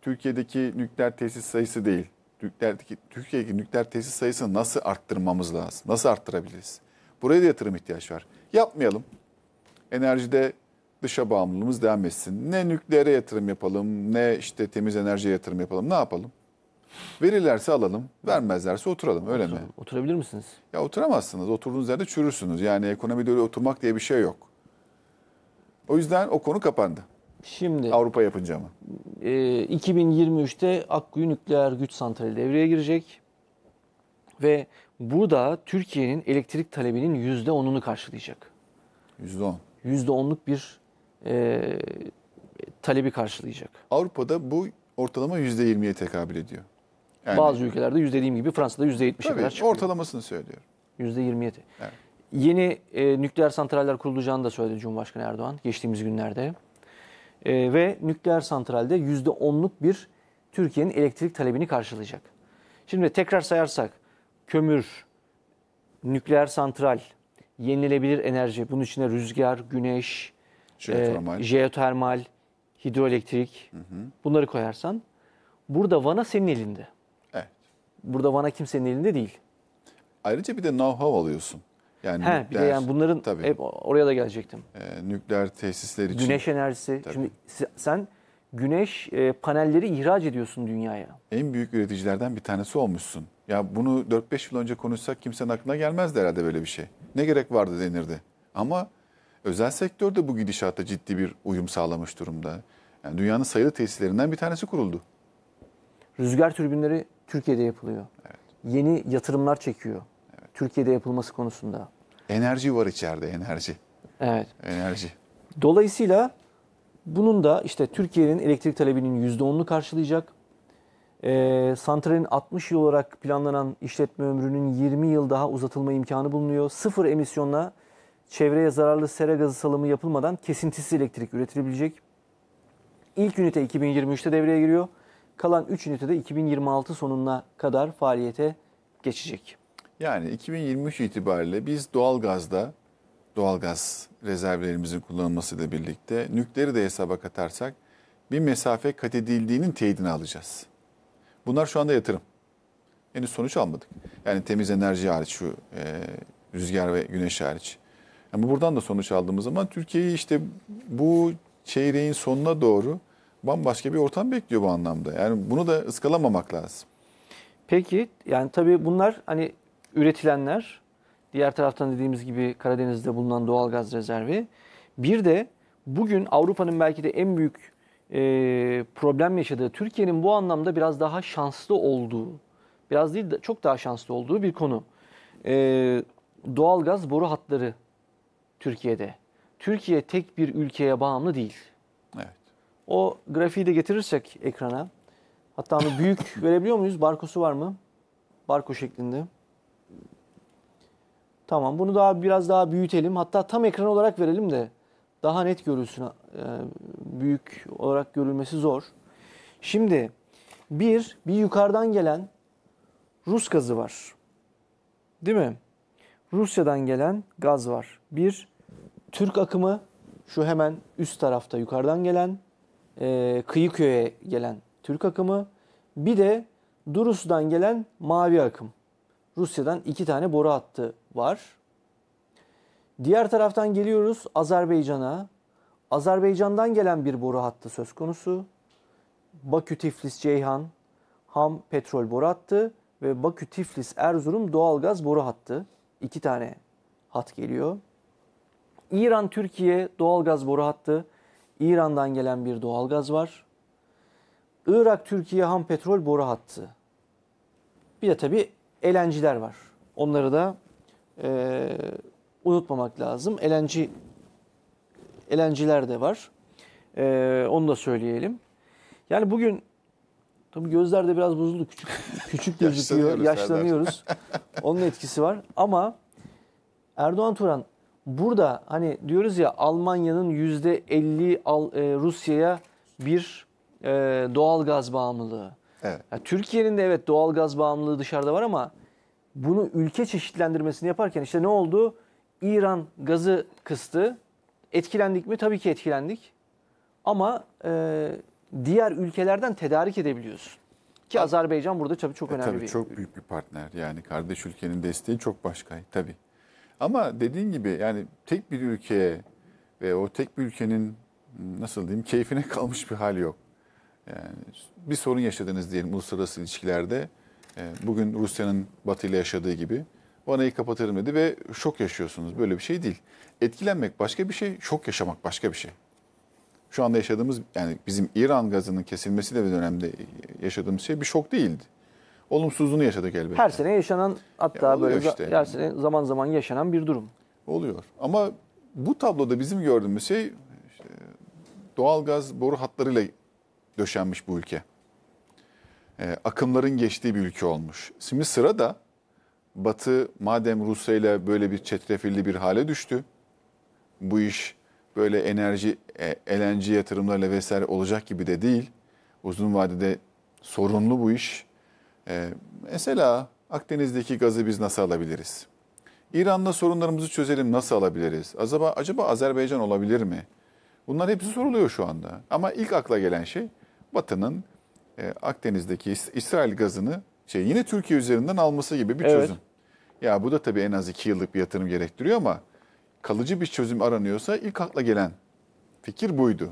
Türkiye'deki nükleer tesis sayısı değil nükleerdeki Türkiye'deki nükleer tesis sayısını nasıl arttırmamız lazım? Nasıl arttırabiliriz? Buraya da yatırım ihtiyaç var. Yapmayalım. Enerjide dışa bağımlılığımız devam etsin. Ne nükleere yatırım yapalım, ne işte temiz enerjiye yatırım yapalım. Ne yapalım? Verirlerse alalım, vermezlerse oturalım öyle mi? Oturabilir misiniz? Ya oturamazsınız. Oturduğunuz yerde çürürsünüz. Yani ekonomide öyle oturmak diye bir şey yok. O yüzden o konu kapandı. Şimdi Avrupa yapınca mı? E, 2023'te Akkuyu Nükleer Güç Santrali devreye girecek ve bu da Türkiye'nin elektrik talebinin yüzde onunu karşılayacak. Yüzde on. Yüzde onluk bir e, talebi karşılayacak. Avrupa'da bu ortalama yüzde yirmiye tekabül ediyor. Yani, Bazı ülkelerde yüz dediğim gibi Fransa'da yüzde %70'e kadar çıkıyor. ortalamasını söylüyorum. %20'ye. Evet. Yeni e, nükleer santraller kurulacağını da söyledi Cumhurbaşkanı Erdoğan geçtiğimiz günlerde e, ve nükleer santralde %10'luk bir Türkiye'nin elektrik talebini karşılayacak. Şimdi tekrar sayarsak kömür, nükleer santral, yenilebilir enerji, bunun içine rüzgar, güneş, e, jeotermal, e, jeotermal hidroelektrik hı hı. bunları koyarsan burada vana senin elinde. Evet. Burada vana kimsenin elinde değil. Ayrıca bir de know-how alıyorsun. Yani He, bir de yani bunların tabii. hep oraya da gelecektim. e, nükleer tesisleri için. Güneş enerjisi. Tabii. Şimdi sen güneş e, panelleri ihraç ediyorsun dünyaya. en büyük üreticilerden bir tanesi olmuşsun. Ya bunu 4-5 yıl önce konuşsak kimsenin aklına gelmezdi herhalde böyle bir şey. Ne gerek vardı denirdi. Ama özel sektör de bu gidişata ciddi bir uyum sağlamış durumda. Yani dünyanın sayılı tesislerinden bir tanesi kuruldu. Rüzgar türbinleri Türkiye'de yapılıyor. Yeni yatırımlar çekiyor. Türkiye'de yapılması konusunda. Enerji var içeride enerji. Evet. Enerji. Dolayısıyla bunun da işte Türkiye'nin elektrik talebinin %10'unu karşılayacak. E, santralin 60 yıl olarak planlanan işletme ömrünün 20 yıl daha uzatılma imkanı bulunuyor. Sıfır emisyonla çevreye zararlı sera gazı salımı yapılmadan kesintisiz elektrik üretilebilecek. İlk ünite 2023'te devreye giriyor. Kalan 3 ünite de 2026 sonuna kadar faaliyete geçecek. Yani 2023 itibariyle biz doğalgazda doğalgaz rezervlerimizin kullanılmasıyla birlikte nükleeri de hesaba katarsak bir mesafe kat edildiğinin teyidini alacağız. Bunlar şu anda yatırım. Henüz sonuç almadık. Yani temiz enerji hariç şu e, rüzgar ve güneş hariç. Ama buradan da sonuç aldığımız zaman Türkiye'yi işte bu çeyreğin sonuna doğru bambaşka bir ortam bekliyor bu anlamda. Yani bunu da ıskalamamak lazım. Peki yani tabii bunlar hani üretilenler, diğer taraftan dediğimiz gibi Karadeniz'de bulunan doğal gaz rezervi. Bir de bugün Avrupa'nın belki de en büyük e, problem yaşadığı, Türkiye'nin bu anlamda biraz daha şanslı olduğu, biraz değil de çok daha şanslı olduğu bir konu. E, doğal gaz boru hatları Türkiye'de. Türkiye tek bir ülkeye bağımlı değil. Evet. O grafiği de getirirsek ekrana. Hatta onu büyük verebiliyor muyuz? Barkosu var mı? Barko şeklinde. Tamam bunu daha biraz daha büyütelim. Hatta tam ekran olarak verelim de daha net görülsün. E, büyük olarak görülmesi zor. Şimdi bir, bir yukarıdan gelen Rus gazı var. Değil mi? Rusya'dan gelen gaz var. Bir, Türk akımı şu hemen üst tarafta yukarıdan gelen e, kıyı köye gelen Türk akımı. Bir de Durus'dan gelen mavi akım. Rusya'dan iki tane boru attı var. Diğer taraftan geliyoruz Azerbaycan'a. Azerbaycan'dan gelen bir boru hattı söz konusu. Bakü-Tiflis-Ceyhan, Ham petrol boru hattı ve Bakü-Tiflis-Erzurum doğalgaz boru hattı. İki tane hat geliyor. İran-Türkiye doğalgaz boru hattı. İran'dan gelen bir doğalgaz var. Irak-Türkiye ham petrol boru hattı. Bir de tabii elenciler var. Onları da e, unutmamak lazım. Elenci elenciler de var. E, onu da söyleyelim. Yani bugün tabii gözler de biraz bozuldu. Küçük küçük gözüküyor. yaşlanıyoruz. yaşlanıyoruz. Onun etkisi var ama Erdoğan Turan burada hani diyoruz ya Almanya'nın yüzde %50 e, Rusya'ya bir e, doğal gaz bağımlılığı. Evet. Yani Türkiye'nin de evet doğal gaz bağımlılığı dışarıda var ama bunu ülke çeşitlendirmesini yaparken işte ne oldu? İran gazı kıstı. Etkilendik mi? Tabii ki etkilendik. Ama e, diğer ülkelerden tedarik edebiliyorsun. Ki Azerbaycan burada tabii çok e, önemli e, tabii, bir... çok büyük bir partner. Yani kardeş ülkenin desteği çok başka tabii. Ama dediğin gibi yani tek bir ülkeye ve o tek bir ülkenin nasıl diyeyim keyfine kalmış bir hal yok. Yani bir sorun yaşadınız diyelim uluslararası ilişkilerde e, bugün Rusya'nın Batı ile yaşadığı gibi Vanayı anayı kapatırım dedi ve şok yaşıyorsunuz. Böyle bir şey değil. Etkilenmek başka bir şey, şok yaşamak başka bir şey. Şu anda yaşadığımız yani bizim İran gazının kesilmesi de bir dönemde yaşadığımız şey bir şok değildi. Olumsuzluğunu yaşadık elbette. Her sene yaşanan hatta ya böyle işte. her sene zaman zaman yaşanan bir durum. Oluyor. Ama bu tabloda bizim gördüğümüz şey işte doğalgaz boru hatlarıyla döşenmiş bu ülke e, akımların geçtiği bir ülke olmuş. Şimdi sıra da Batı madem Rusya ile böyle bir çetrefilli bir hale düştü, bu iş böyle enerji, e, LNG yatırımlarla vesaire olacak gibi de değil. Uzun vadede sorunlu bu iş. E, mesela Akdeniz'deki gazı biz nasıl alabiliriz? İran'la sorunlarımızı çözelim nasıl alabiliriz? Acaba, acaba Azerbaycan olabilir mi? Bunlar hepsi soruluyor şu anda. Ama ilk akla gelen şey Batı'nın e, Akdeniz'deki İs- İsrail gazını şey yine Türkiye üzerinden alması gibi bir Evet. çözüm. Ya bu da tabii en az iki yıllık bir yatırım gerektiriyor ama kalıcı bir çözüm aranıyorsa ilk akla gelen fikir buydu.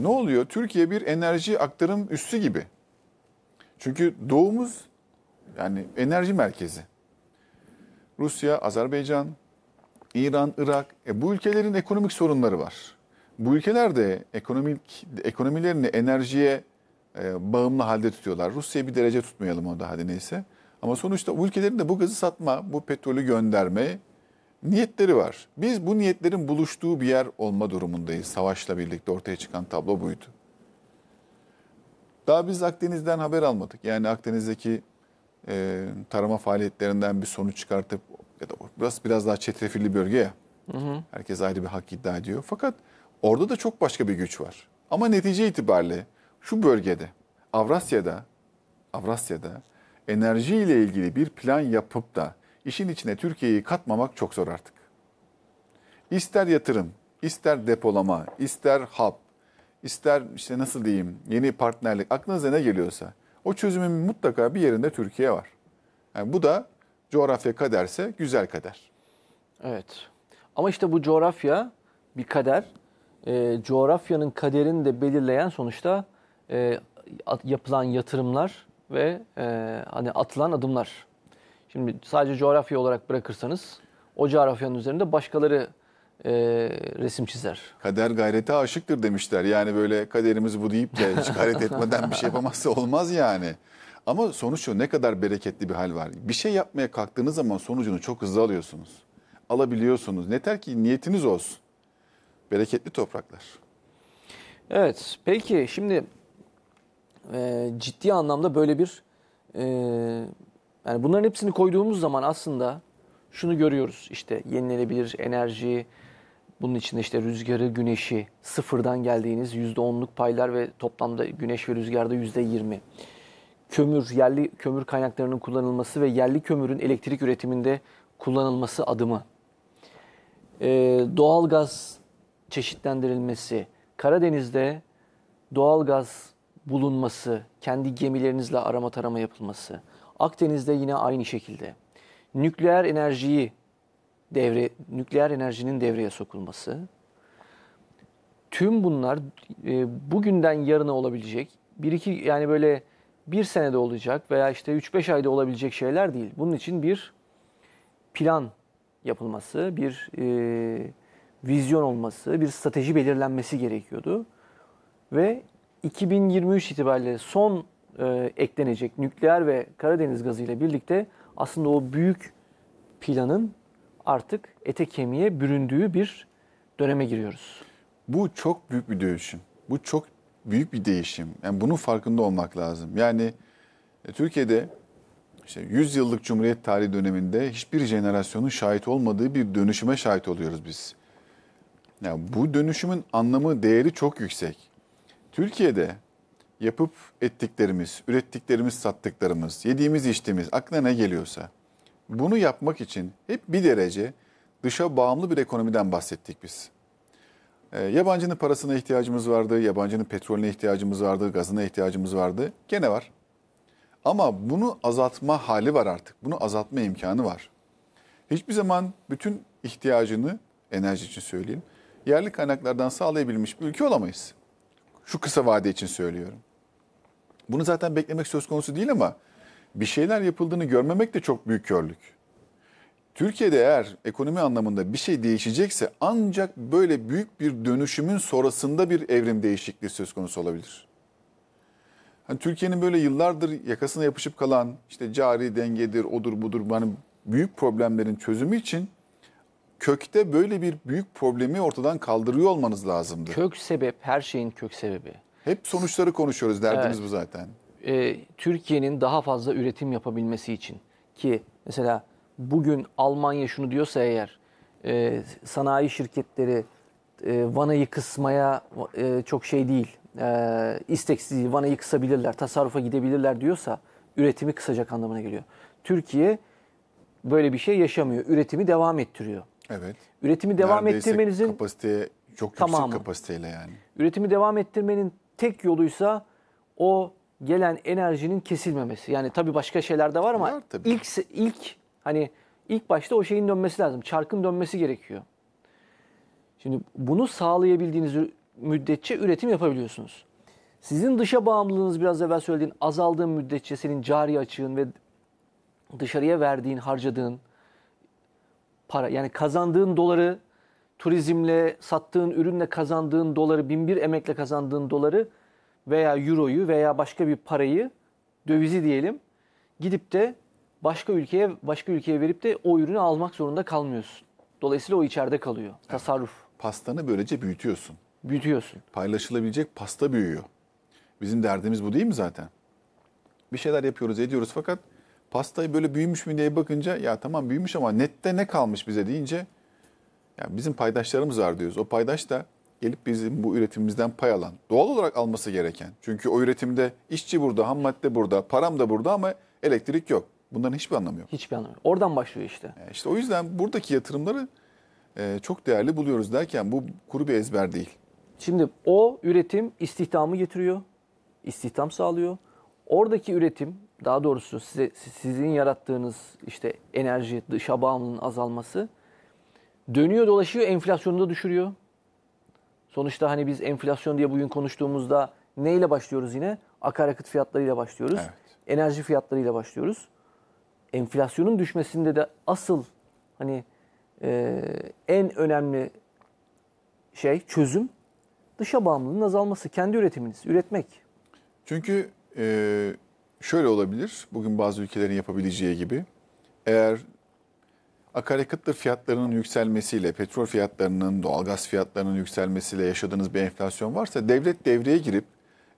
Ne oluyor? Türkiye bir enerji aktarım üssü gibi. Çünkü doğumuz yani enerji merkezi. Rusya, Azerbaycan, İran, Irak e, bu ülkelerin ekonomik sorunları var. Bu ülkeler de ekonomik ekonomilerini enerjiye e, bağımlı halde tutuyorlar. Rusya'yı bir derece tutmayalım o da hadi neyse. Ama sonuçta bu ülkelerin de bu gazı satma, bu petrolü gönderme niyetleri var. Biz bu niyetlerin buluştuğu bir yer olma durumundayız. Savaşla birlikte ortaya çıkan tablo buydu. Daha biz Akdeniz'den haber almadık. Yani Akdeniz'deki e, tarama faaliyetlerinden bir sonuç çıkartıp ya da biraz biraz daha çetrefilli bölge ya. Hı hı. Herkes ayrı bir hak iddia ediyor. Fakat orada da çok başka bir güç var. Ama netice itibariyle şu bölgede Avrasya'da Avrasya'da enerji ile ilgili bir plan yapıp da işin içine Türkiye'yi katmamak çok zor artık. İster yatırım, ister depolama, ister hap, ister işte nasıl diyeyim yeni partnerlik aklınıza ne geliyorsa o çözümün mutlaka bir yerinde Türkiye var. Yani bu da coğrafya kaderse güzel kader. Evet. Ama işte bu coğrafya bir kader. E, coğrafyanın kaderini de belirleyen sonuçta e, yapılan yatırımlar ve e, hani atılan adımlar. Şimdi sadece coğrafya olarak bırakırsanız o coğrafyanın üzerinde başkaları e, resim çizer. Kader gayrete aşıktır demişler. Yani böyle kaderimiz bu deyip de hiç gayret etmeden bir şey yapamazsa olmaz yani. Ama sonuç şu ne kadar bereketli bir hal var. Bir şey yapmaya kalktığınız zaman sonucunu çok hızlı alıyorsunuz. Alabiliyorsunuz. Yeter ki niyetiniz olsun. Bereketli topraklar. Evet peki şimdi e, ciddi anlamda böyle bir e, yani bunların hepsini koyduğumuz zaman aslında şunu görüyoruz işte yenilenebilir enerji, bunun içinde işte rüzgarı, güneşi, sıfırdan geldiğiniz yüzde onluk paylar ve toplamda güneş ve rüzgarda yüzde yirmi Kömür, yerli kömür kaynaklarının kullanılması ve yerli kömürün elektrik üretiminde kullanılması adımı. Ee, doğalgaz çeşitlendirilmesi. Karadeniz'de doğalgaz bulunması, kendi gemilerinizle arama tarama yapılması. Akdeniz'de yine aynı şekilde. Nükleer enerjiyi devre nükleer enerjinin devreye sokulması. Tüm bunlar e, bugünden yarına olabilecek. Bir iki yani böyle bir senede olacak veya işte 3-5 ayda olabilecek şeyler değil. Bunun için bir plan yapılması, bir e, vizyon olması, bir strateji belirlenmesi gerekiyordu. Ve 2023 itibariyle son e, eklenecek nükleer ve Karadeniz gazı ile birlikte aslında o büyük planın artık ete kemiğe büründüğü bir döneme giriyoruz. Bu çok büyük bir dönüşüm. Bu çok büyük bir değişim. Yani bunun farkında olmak lazım. Yani e, Türkiye'de işte 100 yıllık Cumhuriyet tarihi döneminde hiçbir jenerasyonun şahit olmadığı bir dönüşüme şahit oluyoruz biz. Yani bu dönüşümün anlamı, değeri çok yüksek. Türkiye'de yapıp ettiklerimiz, ürettiklerimiz, sattıklarımız, yediğimiz, içtiğimiz, aklına ne geliyorsa bunu yapmak için hep bir derece dışa bağımlı bir ekonomiden bahsettik biz. E, yabancının parasına ihtiyacımız vardı, yabancının petrolüne ihtiyacımız vardı, gazına ihtiyacımız vardı. Gene var. Ama bunu azaltma hali var artık. Bunu azaltma imkanı var. Hiçbir zaman bütün ihtiyacını, enerji için söyleyeyim, yerli kaynaklardan sağlayabilmiş bir ülke olamayız. Şu kısa vade için söylüyorum. Bunu zaten beklemek söz konusu değil ama bir şeyler yapıldığını görmemek de çok büyük körlük. Türkiye'de eğer ekonomi anlamında bir şey değişecekse ancak böyle büyük bir dönüşümün sonrasında bir evrim değişikliği söz konusu olabilir. Hani Türkiye'nin böyle yıllardır yakasına yapışıp kalan işte cari dengedir, odur budur yani büyük problemlerin çözümü için kökte böyle bir büyük problemi ortadan kaldırıyor olmanız lazımdı. Kök sebep, her şeyin kök sebebi. Hep sonuçları konuşuyoruz, derdimiz evet. bu zaten. E, Türkiye'nin daha fazla üretim yapabilmesi için ki mesela bugün Almanya şunu diyorsa eğer e, sanayi şirketleri e, vanayı kısmaya e, çok şey değil, e, isteksiz vanayı kısabilirler, tasarrufa gidebilirler diyorsa üretimi kısacak anlamına geliyor. Türkiye böyle bir şey yaşamıyor. Üretimi devam ettiriyor. Evet. Üretimi devam Neredeyse ettirmenizin kapasiteye çok tamamı. yüksek kapasiteyle yani. Üretimi devam ettirmenin tek yoluysa o gelen enerjinin kesilmemesi. Yani tabii başka şeyler de var ama var tabii. ilk ilk hani ilk başta o şeyin dönmesi lazım. Çarkın dönmesi gerekiyor. Şimdi bunu sağlayabildiğiniz müddetçe üretim yapabiliyorsunuz. Sizin dışa bağımlılığınız biraz evvel söylediğin azaldığın müddetçe senin cari açığın ve dışarıya verdiğin, harcadığın para yani kazandığın doları turizmle sattığın ürünle kazandığın doları bin bir emekle kazandığın doları veya euroyu veya başka bir parayı dövizi diyelim gidip de başka ülkeye başka ülkeye verip de o ürünü almak zorunda kalmıyorsun. Dolayısıyla o içeride kalıyor. Evet. Tasarruf. Pastanı böylece büyütüyorsun. Büyütüyorsun. Paylaşılabilecek pasta büyüyor. Bizim derdimiz bu değil mi zaten? Bir şeyler yapıyoruz, ediyoruz fakat pastayı böyle büyümüş mü diye bakınca ya tamam büyümüş ama nette ne kalmış bize deyince ya bizim paydaşlarımız var diyoruz. O paydaş da gelip bizim bu üretimimizden pay alan, doğal olarak alması gereken. Çünkü o üretimde işçi burada, ham madde burada, param da burada ama elektrik yok. Bunların hiçbir anlamı yok. Hiçbir anlamı yok. Oradan başlıyor işte. E işte o yüzden buradaki yatırımları e, çok değerli buluyoruz derken bu kuru bir ezber değil. Şimdi o üretim istihdamı getiriyor, istihdam sağlıyor. Oradaki üretim daha doğrusu size, sizin yarattığınız işte enerji, dışa bağımlılığın azalması dönüyor dolaşıyor enflasyonu da düşürüyor. Sonuçta hani biz enflasyon diye bugün konuştuğumuzda neyle başlıyoruz yine? Akaryakıt fiyatlarıyla başlıyoruz. Evet. Enerji fiyatlarıyla başlıyoruz. Enflasyonun düşmesinde de asıl hani e, en önemli şey çözüm dışa bağımlılığın azalması. Kendi üretiminiz, üretmek. Çünkü e, şöyle olabilir. Bugün bazı ülkelerin yapabileceği gibi. Eğer akaryakıtlı fiyatlarının yükselmesiyle, petrol fiyatlarının, doğalgaz fiyatlarının yükselmesiyle yaşadığınız bir enflasyon varsa devlet devreye girip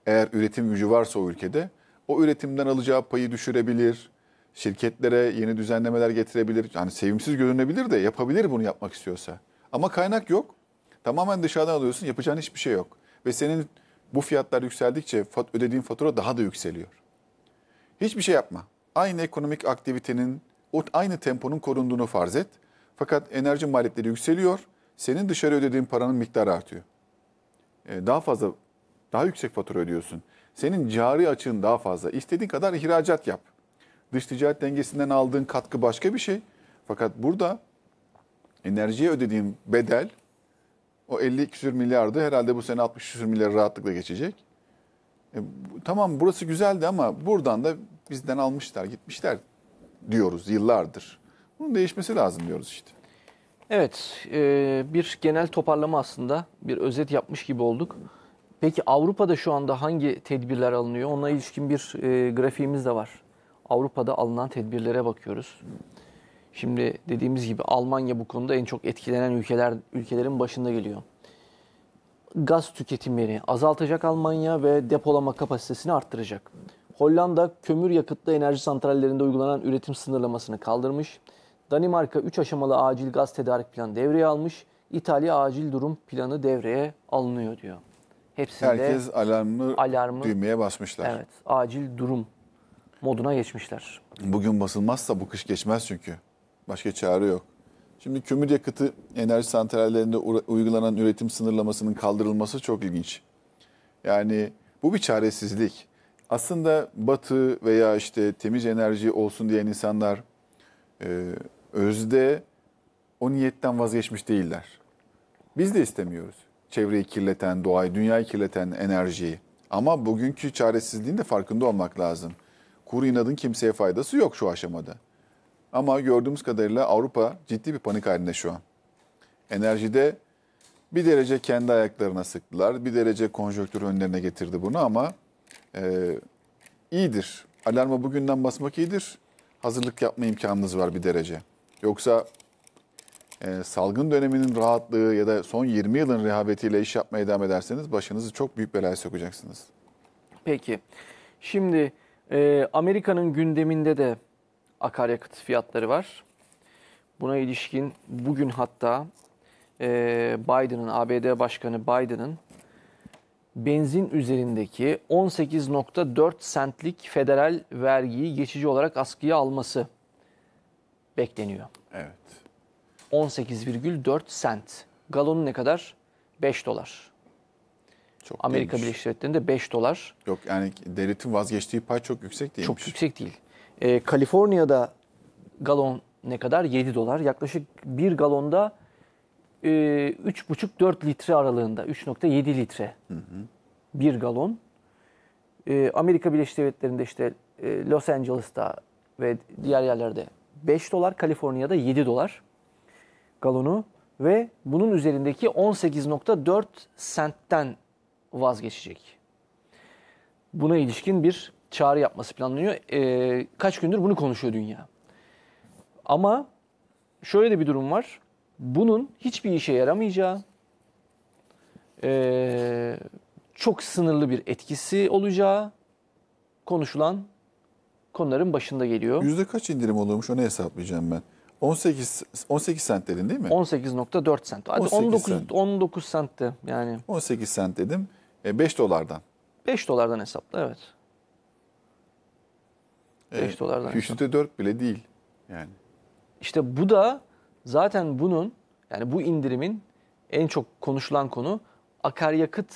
eğer üretim gücü varsa o ülkede o üretimden alacağı payı düşürebilir. Şirketlere yeni düzenlemeler getirebilir. Yani sevimsiz görünebilir de yapabilir bunu yapmak istiyorsa. Ama kaynak yok. Tamamen dışarıdan alıyorsun. Yapacağın hiçbir şey yok. Ve senin bu fiyatlar yükseldikçe ödediğin fatura daha da yükseliyor. Hiçbir şey yapma. Aynı ekonomik aktivitenin, aynı temponun korunduğunu farz et. Fakat enerji maliyetleri yükseliyor. Senin dışarı ödediğin paranın miktarı artıyor. Ee, daha fazla, daha yüksek fatura ödüyorsun. Senin cari açığın daha fazla. İstediğin kadar ihracat yap. Dış ticaret dengesinden aldığın katkı başka bir şey. Fakat burada enerjiye ödediğin bedel o 50 küsür milyardı herhalde bu sene 60 küsür milyar rahatlıkla geçecek. E, tamam burası güzeldi ama buradan da bizden almışlar gitmişler diyoruz yıllardır. Bunun değişmesi lazım diyoruz işte. Evet e, bir genel toparlama aslında bir özet yapmış gibi olduk. Peki Avrupa'da şu anda hangi tedbirler alınıyor? Ona ilişkin bir e, grafiğimiz de var. Avrupa'da alınan tedbirlere bakıyoruz. Şimdi dediğimiz gibi Almanya bu konuda en çok etkilenen ülkeler ülkelerin başında geliyor gaz tüketimini azaltacak Almanya ve depolama kapasitesini arttıracak. Hollanda kömür yakıtlı enerji santrallerinde uygulanan üretim sınırlamasını kaldırmış. Danimarka 3 aşamalı acil gaz tedarik planı devreye almış. İtalya acil durum planı devreye alınıyor diyor. Hepsinde Herkes alarmlı alarmı, düğmeye basmışlar. Evet, acil durum moduna geçmişler. Bugün basılmazsa bu kış geçmez çünkü. Başka çare yok. Şimdi kömür yakıtı enerji santrallerinde uygulanan üretim sınırlamasının kaldırılması çok ilginç. Yani bu bir çaresizlik. Aslında Batı veya işte temiz enerji olsun diyen insanlar e, özde o niyetten vazgeçmiş değiller. Biz de istemiyoruz. Çevreyi kirleten, doğayı, dünyayı kirleten enerjiyi. Ama bugünkü çaresizliğin de farkında olmak lazım. Kuru inadın kimseye faydası yok şu aşamada. Ama gördüğümüz kadarıyla Avrupa ciddi bir panik halinde şu an. Enerjide bir derece kendi ayaklarına sıktılar. Bir derece konjonktür önlerine getirdi bunu ama e, iyidir. Alarma bugünden basmak iyidir. Hazırlık yapma imkanınız var bir derece. Yoksa e, salgın döneminin rahatlığı ya da son 20 yılın rehavetiyle iş yapmaya devam ederseniz başınızı çok büyük belaya sokacaksınız. Peki. Şimdi e, Amerika'nın gündeminde de akaryakıt fiyatları var. Buna ilişkin bugün hatta e, Biden'ın, ABD Başkanı Biden'ın benzin üzerindeki 18.4 sentlik federal vergiyi geçici olarak askıya alması bekleniyor. Evet. 18,4 sent. Galonu ne kadar? 5 dolar. Çok Amerika Birleşik Devletleri'nde 5 dolar. Yok yani devletin vazgeçtiği pay çok yüksek değilmiş. Çok yüksek değil. E, Kaliforniya'da galon ne kadar? 7 dolar. Yaklaşık bir galonda e, 3,5-4 litre aralığında. 3,7 litre. Hı hı. Bir galon. E, Amerika Birleşik Devletleri'nde işte e, Los Angeles'ta ve diğer yerlerde 5 dolar. Kaliforniya'da 7 dolar galonu. Ve bunun üzerindeki 18,4 sentten vazgeçecek. Buna ilişkin bir çağrı yapması planlanıyor. E, kaç gündür bunu konuşuyor dünya. Ama şöyle de bir durum var. Bunun hiçbir işe yaramayacağı, e, çok sınırlı bir etkisi olacağı konuşulan konuların başında geliyor. Yüzde kaç indirim oluyormuş onu hesaplayacağım ben. 18 18 sent dedin değil mi? 18.4 sent. Hadi 19 sent. 19 sentti yani. 18 sent dedim. 5 e, dolardan. 5 dolardan hesapla evet. 5 dolardan. Yüzde 4 bile değil yani. İşte bu da zaten bunun yani bu indirimin en çok konuşulan konu akaryakıt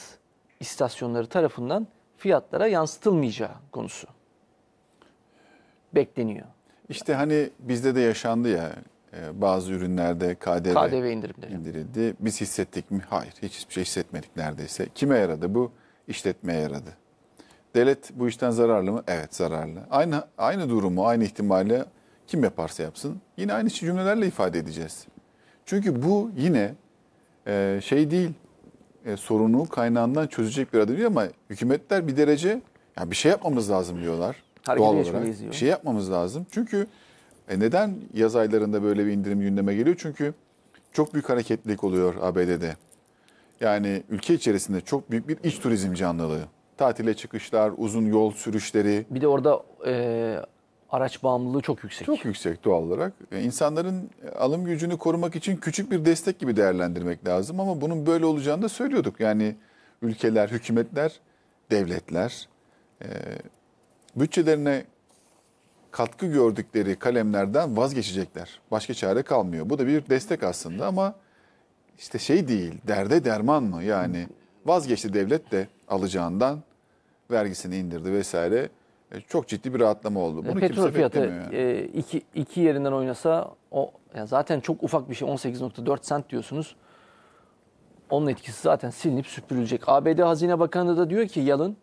istasyonları tarafından fiyatlara yansıtılmayacağı konusu. Bekleniyor. İşte hani bizde de yaşandı ya e, bazı ürünlerde KDV, KDV indirildi. Biz hissettik mi? Hayır hiçbir şey hissetmedik neredeyse. Kime yaradı bu? İşletmeye yaradı. Devlet bu işten zararlı mı? Evet zararlı. Aynı aynı durumu, aynı ihtimali kim yaparsa yapsın yine aynı şey cümlelerle ifade edeceğiz. Çünkü bu yine e, şey değil, e, sorunu kaynağından çözecek bir adım değil ama hükümetler bir derece ya bir şey yapmamız lazım diyorlar. Harekete doğal olarak. Diyor. Bir şey yapmamız lazım. Çünkü e, neden yaz aylarında böyle bir indirim gündeme geliyor? Çünkü çok büyük hareketlilik oluyor ABD'de. Yani ülke içerisinde çok büyük bir iç turizm canlılığı tatile çıkışlar, uzun yol sürüşleri. Bir de orada e, araç bağımlılığı çok yüksek. Çok yüksek doğal olarak. E, insanların alım gücünü korumak için küçük bir destek gibi değerlendirmek lazım ama bunun böyle olacağını da söylüyorduk. Yani ülkeler, hükümetler, devletler e, bütçelerine katkı gördükleri kalemlerden vazgeçecekler. Başka çare kalmıyor. Bu da bir destek aslında ama işte şey değil, derde derman mı yani vazgeçti devlet de alacağından vergisini indirdi vesaire. E, çok ciddi bir rahatlama oldu. Bunu Petrol kimse fiyatı e, iki, iki yerinden oynasa o yani zaten çok ufak bir şey 18.4 sent diyorsunuz. Onun etkisi zaten silinip süpürülecek. ABD Hazine Bakanı da diyor ki yalın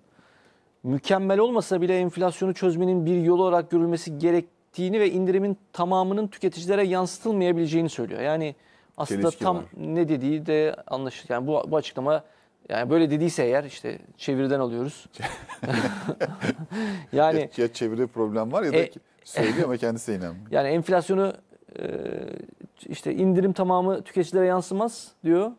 mükemmel olmasa bile enflasyonu çözmenin bir yolu olarak görülmesi gerektiğini ve indirimin tamamının tüketicilere yansıtılmayabileceğini söylüyor. Yani aslında Çelişki tam var. ne dediği de anlaşılıyor. Yani bu, bu açıklama yani böyle dediyse eğer işte çeviriden alıyoruz. yani ya, ya çeviri problem var ya da e, söylüyor ama kendisi inanmıyor. Yani enflasyonu e, işte indirim tamamı tüketicilere yansımaz diyor.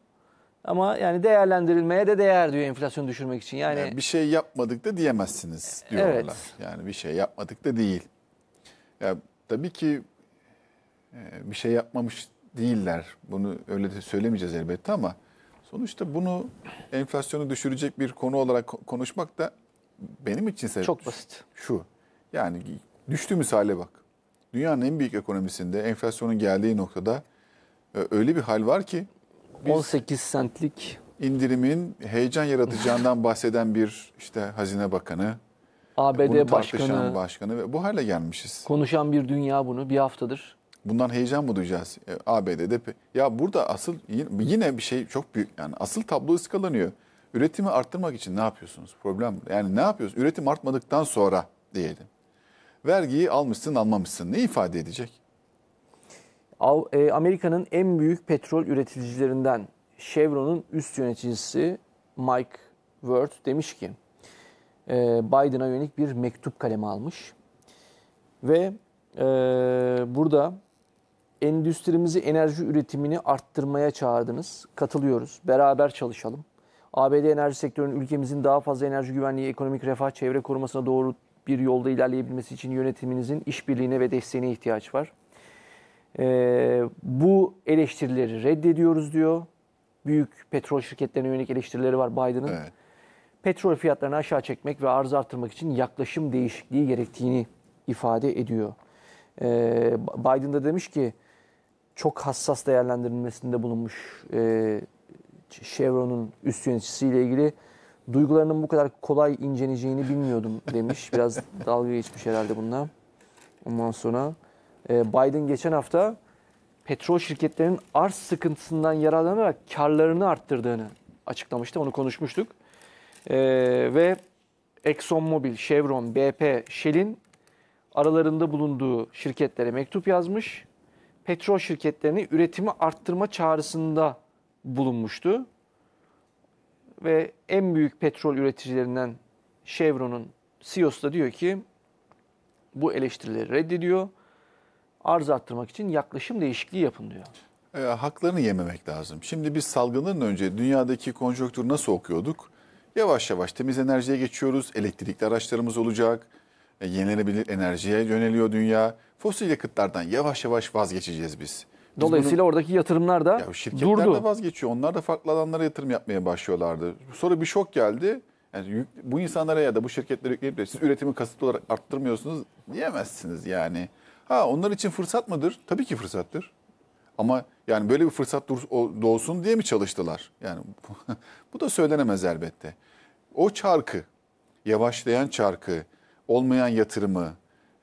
Ama yani değerlendirilmeye de değer diyor enflasyonu düşürmek için. Yani, yani bir şey yapmadık da diyemezsiniz e, diyorlar. Evet. Yani bir şey yapmadık da değil. Ya tabii ki e, bir şey yapmamış değiller. Bunu öyle de söylemeyeceğiz elbette ama Sonuçta bunu enflasyonu düşürecek bir konu olarak konuşmak da benim için çok basit. Şu yani düştüğümüz hale bak. Dünyanın en büyük ekonomisinde enflasyonun geldiği noktada e, öyle bir hal var ki 18 sentlik indirimin heyecan yaratacağından bahseden bir işte Hazine Bakanı, ABD bunu başkanı, başkanı ve bu hale gelmişiz. Konuşan bir dünya bunu bir haftadır Bundan heyecan mı duyacağız? E, ABD'de ya burada asıl yine bir şey çok büyük yani asıl tablo ıskalanıyor. Üretimi arttırmak için ne yapıyorsunuz? Problem yani ne yapıyoruz? Üretim artmadıktan sonra diyelim. Vergiyi almışsın almamışsın ne ifade edecek? E, Amerika'nın en büyük petrol üreticilerinden Chevron'un üst yöneticisi Mike Word demiş ki e, Biden'a yönelik bir mektup kalemi almış. Ve e, burada endüstrimizi, enerji üretimini arttırmaya çağırdınız. Katılıyoruz. Beraber çalışalım. ABD enerji sektörünün ülkemizin daha fazla enerji güvenliği, ekonomik refah, çevre korumasına doğru bir yolda ilerleyebilmesi için yönetiminizin işbirliğine ve desteğine ihtiyaç var. Ee, bu eleştirileri reddediyoruz diyor. Büyük petrol şirketlerine yönelik eleştirileri var Biden'ın. Evet. Petrol fiyatlarını aşağı çekmek ve arz artırmak için yaklaşım değişikliği gerektiğini ifade ediyor. Ee, Biden da demiş ki çok hassas değerlendirilmesinde bulunmuş e, Chevron'un üst yöneticisiyle ilgili duygularının bu kadar kolay inceneceğini bilmiyordum demiş. Biraz dalga geçmiş herhalde bununla. Ondan sonra e, Biden geçen hafta petrol şirketlerinin arz sıkıntısından yararlanarak karlarını arttırdığını açıklamıştı. Onu konuşmuştuk. E, ve ExxonMobil, Chevron, BP, Shell'in aralarında bulunduğu şirketlere mektup yazmış petrol şirketlerini üretimi arttırma çağrısında bulunmuştu. Ve en büyük petrol üreticilerinden Chevron'un CEO'su da diyor ki bu eleştirileri reddediyor. Arz arttırmak için yaklaşım değişikliği yapın diyor. E, haklarını yememek lazım. Şimdi biz salgının önce dünyadaki konjonktürü nasıl okuyorduk? Yavaş yavaş temiz enerjiye geçiyoruz. Elektrikli araçlarımız olacak. E, yenilenebilir enerjiye yöneliyor dünya fosil yakıtlardan yavaş yavaş vazgeçeceğiz biz. biz Dolayısıyla bunu, oradaki yatırımlar da ya şirketler durdu. de vazgeçiyor. Onlar da farklı alanlara yatırım yapmaya başlıyorlardı. Sonra bir şok geldi. Yani bu insanlara ya da bu şirketlere yükleyip de siz üretimi kasıtlı olarak arttırmıyorsunuz diyemezsiniz yani. Ha onlar için fırsat mıdır? Tabii ki fırsattır. Ama yani böyle bir fırsat doğsun diye mi çalıştılar? Yani bu da söylenemez elbette. O çarkı, yavaşlayan çarkı, olmayan yatırımı,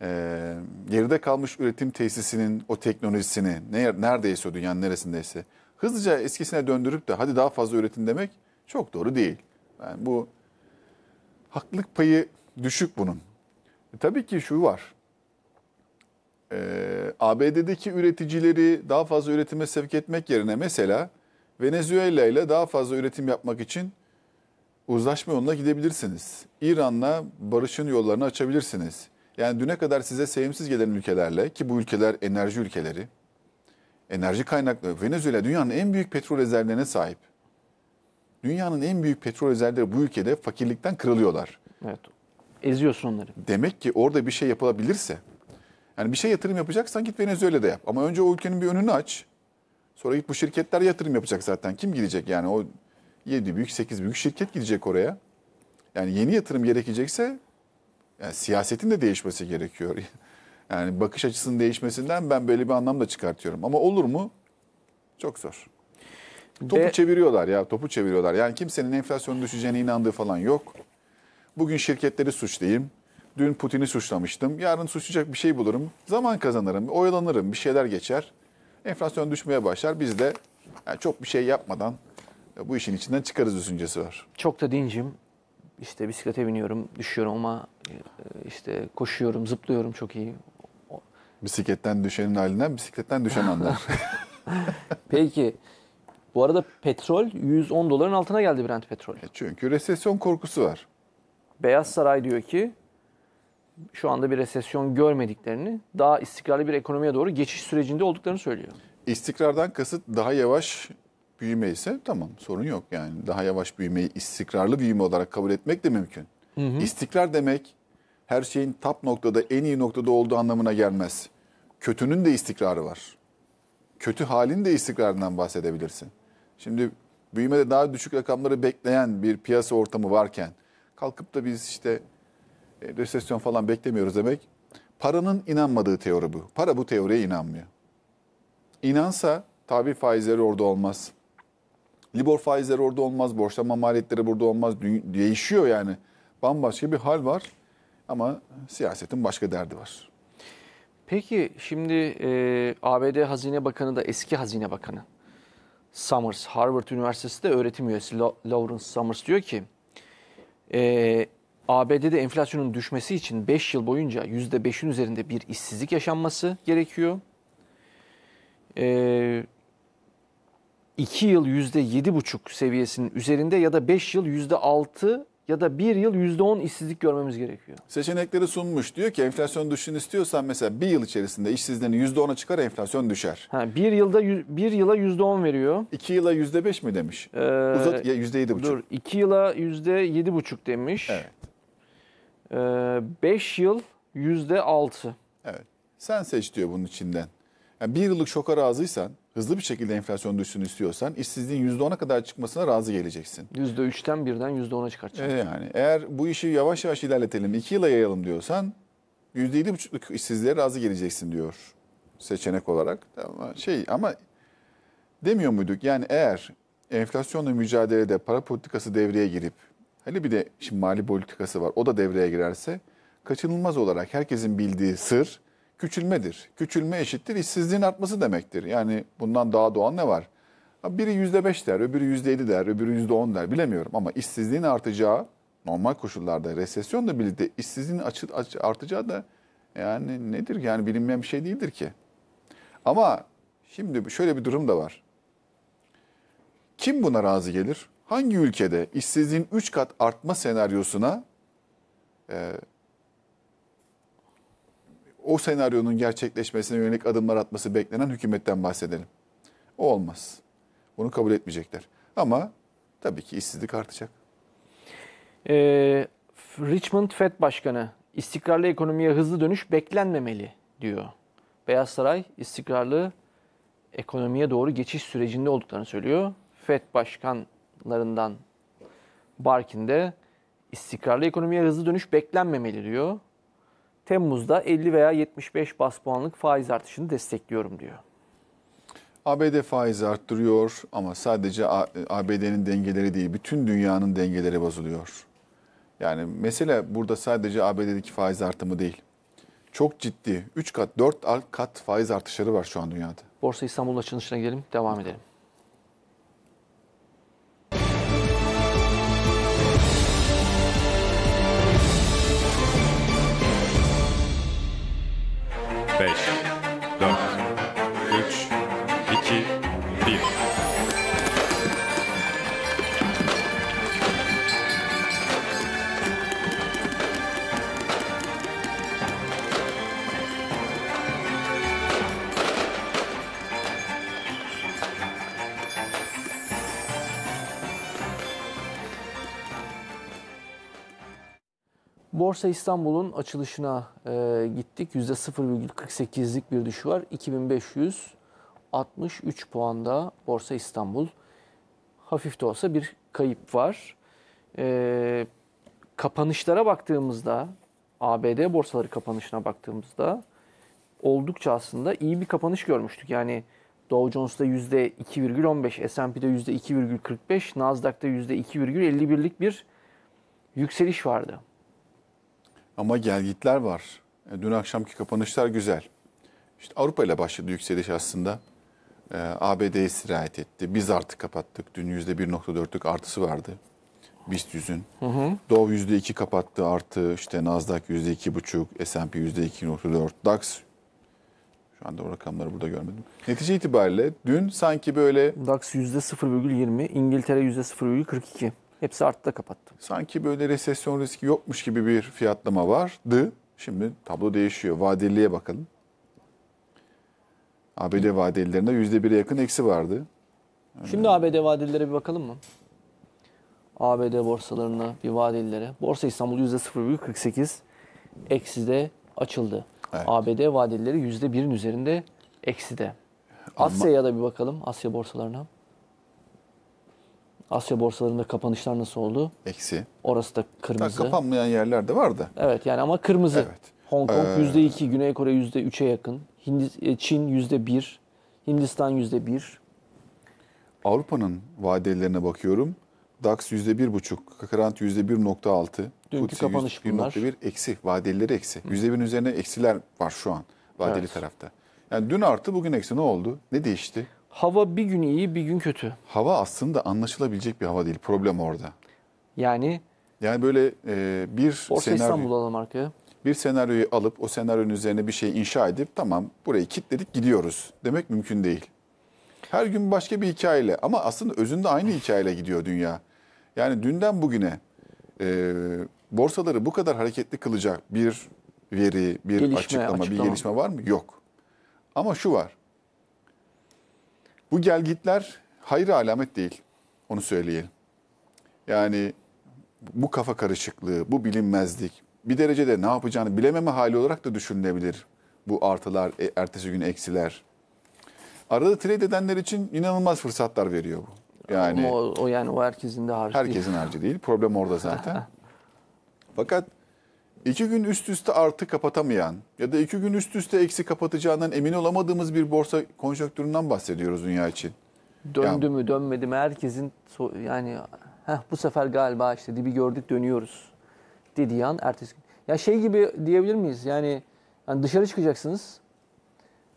e, geride kalmış üretim tesisinin o teknolojisini ne, neredeyse dünyanın neresindeyse hızlıca eskisine döndürüp de hadi daha fazla üretin demek çok doğru değil. Yani bu haklılık payı düşük bunun. E, tabii ki şu var. E, ee, ABD'deki üreticileri daha fazla üretime sevk etmek yerine mesela Venezuela ile daha fazla üretim yapmak için uzlaşma yoluna gidebilirsiniz. İran'la barışın yollarını açabilirsiniz. Yani düne kadar size sevimsiz gelen ülkelerle ki bu ülkeler enerji ülkeleri, enerji kaynakları. Venezuela dünyanın en büyük petrol rezervlerine sahip. Dünyanın en büyük petrol rezervleri bu ülkede fakirlikten kırılıyorlar. Evet. Eziyorsun onları. Demek ki orada bir şey yapılabilirse, yani bir şey yatırım yapacaksan git Venezuela'da yap. Ama önce o ülkenin bir önünü aç. Sonra git bu şirketler yatırım yapacak zaten. Kim gidecek yani o 7 büyük 8 büyük şirket gidecek oraya. Yani yeni yatırım gerekecekse yani siyasetin de değişmesi gerekiyor. Yani bakış açısının değişmesinden ben böyle bir anlam da çıkartıyorum. Ama olur mu? Çok zor. Topu De... çeviriyorlar ya, topu çeviriyorlar. Yani kimsenin enflasyonun düşeceğine inandığı falan yok. Bugün şirketleri suçlayayım. Dün Putin'i suçlamıştım. Yarın suçlayacak bir şey bulurum. Zaman kazanırım, oyalanırım, bir şeyler geçer. Enflasyon düşmeye başlar. Biz de yani çok bir şey yapmadan e, bu işin içinden çıkarız düşüncesi var. Çok da dincim işte bisiklete biniyorum, düşüyorum ama e, işte koşuyorum, zıplıyorum çok iyi. Bisikletten düşenin halinden, bisikletten düşen anlar. Peki. Bu arada petrol 110 doların altına geldi Brent petrol. E, çünkü resesyon korkusu var. Beyaz Saray diyor ki şu anda bir resesyon görmediklerini, daha istikrarlı bir ekonomiye doğru geçiş sürecinde olduklarını söylüyor. İstikrardan kasıt daha yavaş büyüme ise tamam sorun yok. Yani daha yavaş büyümeyi istikrarlı büyüme olarak kabul etmek de mümkün. Hı hı. İstikrar demek her şeyin tap noktada en iyi noktada olduğu anlamına gelmez. Kötünün de istikrarı var. Kötü halin de istikrarından bahsedebilirsin. Şimdi büyümede daha düşük rakamları bekleyen bir piyasa ortamı varken kalkıp da biz işte e, resesyon falan beklemiyoruz demek paranın inanmadığı teori bu. Para bu teoriye inanmıyor. İnansa tabi faizleri orada olmaz. Libor faizleri orada olmaz, borçlanma maliyetleri burada olmaz. Değişiyor yani. Bambaşka bir hal var ama siyasetin başka derdi var. Peki şimdi e, ABD Hazine Bakanı da eski Hazine Bakanı Summers, Harvard Üniversitesi de öğretim üyesi Lawrence Summers diyor ki e, ABD'de enflasyonun düşmesi için 5 yıl boyunca %5'in üzerinde bir işsizlik yaşanması gerekiyor. E, 2 yıl %7,5 seviyesinin üzerinde ya da 5 yıl %6 ya da bir yıl yüzde on işsizlik görmemiz gerekiyor. Seçenekleri sunmuş. Diyor ki enflasyon düşsün istiyorsan mesela bir yıl içerisinde işsizliğini yüzde ona çıkar enflasyon düşer. Ha, 1 yılda bir yıla yüzde on veriyor. İki yıla yüzde beş mi demiş? Ee, Uzat ya %7,5. Dur 2 yıla buçuk demiş. Evet. 5 ee, yıl %6. Evet. Sen seç diyor bunun içinden. Yani bir yıllık şoka razıysan hızlı bir şekilde enflasyon düşsün istiyorsan işsizliğin %10'a kadar çıkmasına razı geleceksin. %3'ten birden %10'a çıkartacaksın. Ee, yani eğer bu işi yavaş yavaş ilerletelim, 2 yıla yayalım diyorsan %7,5'luk işsizliğe razı geleceksin diyor seçenek olarak. Ama şey ama demiyor muyduk? Yani eğer enflasyonla mücadelede para politikası devreye girip hele bir de şimdi mali politikası var. O da devreye girerse kaçınılmaz olarak herkesin bildiği sır küçülmedir. Küçülme eşittir işsizliğin artması demektir. Yani bundan daha doğan ne var? Biri yüzde beş der, öbürü yüzde yedi der, öbürü yüzde on der bilemiyorum. Ama işsizliğin artacağı normal koşullarda resesyonla birlikte işsizliğin artacağı da yani nedir? Yani bilinmeyen bir şey değildir ki. Ama şimdi şöyle bir durum da var. Kim buna razı gelir? Hangi ülkede işsizliğin 3 kat artma senaryosuna e, o senaryonun gerçekleşmesine yönelik adımlar atması beklenen hükümetten bahsedelim. O olmaz. Bunu kabul etmeyecekler. Ama tabii ki işsizlik artacak. Ee, Richmond Fed Başkanı istikrarlı ekonomiye hızlı dönüş beklenmemeli diyor. Beyaz Saray istikrarlı ekonomiye doğru geçiş sürecinde olduklarını söylüyor. FED başkanlarından Barkin de istikrarlı ekonomiye hızlı dönüş beklenmemeli diyor. Temmuz'da 50 veya 75 bas puanlık faiz artışını destekliyorum diyor. ABD faiz arttırıyor ama sadece ABD'nin dengeleri değil, bütün dünyanın dengeleri bozuluyor. Yani mesele burada sadece ABD'deki faiz artımı değil. Çok ciddi 3 kat, 4 kat faiz artışları var şu an dünyada. Borsa İstanbul çalışına gidelim, devam edelim. Borsa İstanbul'un açılışına e, gittik. %0,48'lik bir düşü var. 2563 puanda Borsa İstanbul. Hafif de olsa bir kayıp var. E, kapanışlara baktığımızda, ABD borsaları kapanışına baktığımızda oldukça aslında iyi bir kapanış görmüştük. Yani Dow Jones'ta %2,15, S&P'de %2,45, Nasdaq'ta %2,51'lik bir yükseliş vardı. Ama gelgitler var. E, dün akşamki kapanışlar güzel. İşte Avrupa ile başladı yükseliş aslında. E, ABD istirahat etti. Biz artık kapattık. Dün %1.4'lük artısı vardı. BIST 100'ün. Dow %2 kapattı artı. işte Nasdaq %2.5, S&P %2.4, DAX şu anda o rakamları burada görmedim. Netice itibariyle dün sanki böyle... DAX %0,20, İngiltere %0,42. Hepsi artta kapattı. Sanki böyle resesyon riski yokmuş gibi bir fiyatlama vardı. Şimdi tablo değişiyor. Vadeliye bakalım. ABD vadelilerinde %1'e yakın eksi vardı. Şimdi ABD vadelilere bir bakalım mı? ABD borsalarına bir vadelilere. Borsa İstanbul %0,48 de açıldı. Evet. ABD vadelileri %1'in üzerinde ekside. Asya'ya da bir bakalım. Asya borsalarına. Asya borsalarında kapanışlar nasıl oldu? Eksi. Orası da kırmızı. Daha kapanmayan yerler de vardı. Evet yani ama kırmızı. Evet. Hong Kong ee... %2, Güney Kore %3'e yakın. Hindi, e, Çin %1, Hindistan %1. Avrupa'nın vadelerine bakıyorum. DAX %1,5, Kakarant %1,6. Dünkü FTSE kapanış bunlar. %1,1 eksi, vadelileri eksi. Hı. %1'in üzerine eksiler var şu an vadeli evet. tarafta. Yani dün artı bugün eksi ne oldu? Ne değişti? Hava bir gün iyi, bir gün kötü. Hava aslında anlaşılabilecek bir hava değil. Problem orada. Yani yani böyle e, bir Borsa senaryo, İstanbul alalım arkaya. Bir senaryoyu alıp o senaryonun üzerine bir şey inşa edip tamam burayı kilitledik, gidiyoruz demek mümkün değil. Her gün başka bir hikayeyle ama aslında özünde aynı hikayeyle gidiyor dünya. Yani dünden bugüne e, borsaları bu kadar hareketli kılacak bir veri, bir gelişme, açıklama, açıklama, bir gelişme var mı? Yok. Ama şu var. Bu gelgitler hayır alamet değil. Onu söyleyelim. Yani bu kafa karışıklığı, bu bilinmezlik, bir derecede ne yapacağını bilememe hali olarak da düşünülebilir. Bu artılar, e, ertesi gün eksiler. Arada trade edenler için inanılmaz fırsatlar veriyor bu. Yani Ama o, o yani o herkesin de harcı. Herkesin değil. harcı değil. Problem orada zaten. Fakat İki gün üst üste artı kapatamayan ya da iki gün üst üste eksi kapatacağından emin olamadığımız bir borsa konjonktüründen bahsediyoruz dünya için. Döndü yani, mü dönmedi mi herkesin yani heh, bu sefer galiba işte dibi gördük dönüyoruz dediği an ertesi gün. Ya şey gibi diyebilir miyiz yani, yani dışarı çıkacaksınız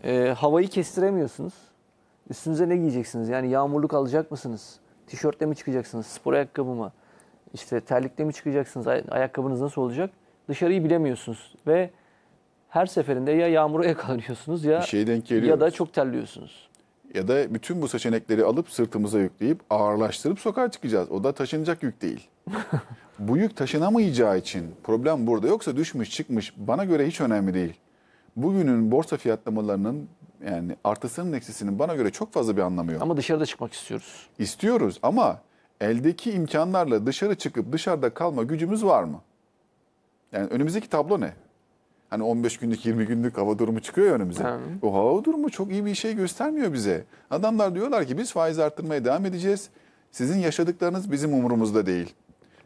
e, havayı kestiremiyorsunuz üstünüze ne giyeceksiniz yani yağmurluk alacak mısınız tişörtle mi çıkacaksınız spor ayakkabı mı işte terlikle mi çıkacaksınız ayakkabınız nasıl olacak dışarıyı bilemiyorsunuz ve her seferinde ya yağmura yakalanıyorsunuz ya şey ya da çok terliyorsunuz. Ya da bütün bu seçenekleri alıp sırtımıza yükleyip ağırlaştırıp sokağa çıkacağız. O da taşınacak yük değil. bu yük taşınamayacağı için problem burada. Yoksa düşmüş çıkmış bana göre hiç önemli değil. Bugünün borsa fiyatlamalarının yani artısının eksisinin bana göre çok fazla bir anlamı yok. Ama dışarıda çıkmak istiyoruz. İstiyoruz ama eldeki imkanlarla dışarı çıkıp dışarıda kalma gücümüz var mı? Yani önümüzdeki tablo ne? Hani 15 günlük 20 günlük hava durumu çıkıyor ya önümüze. Hı. O hava durumu çok iyi bir şey göstermiyor bize. Adamlar diyorlar ki biz faiz arttırmaya devam edeceğiz. Sizin yaşadıklarınız bizim umurumuzda değil.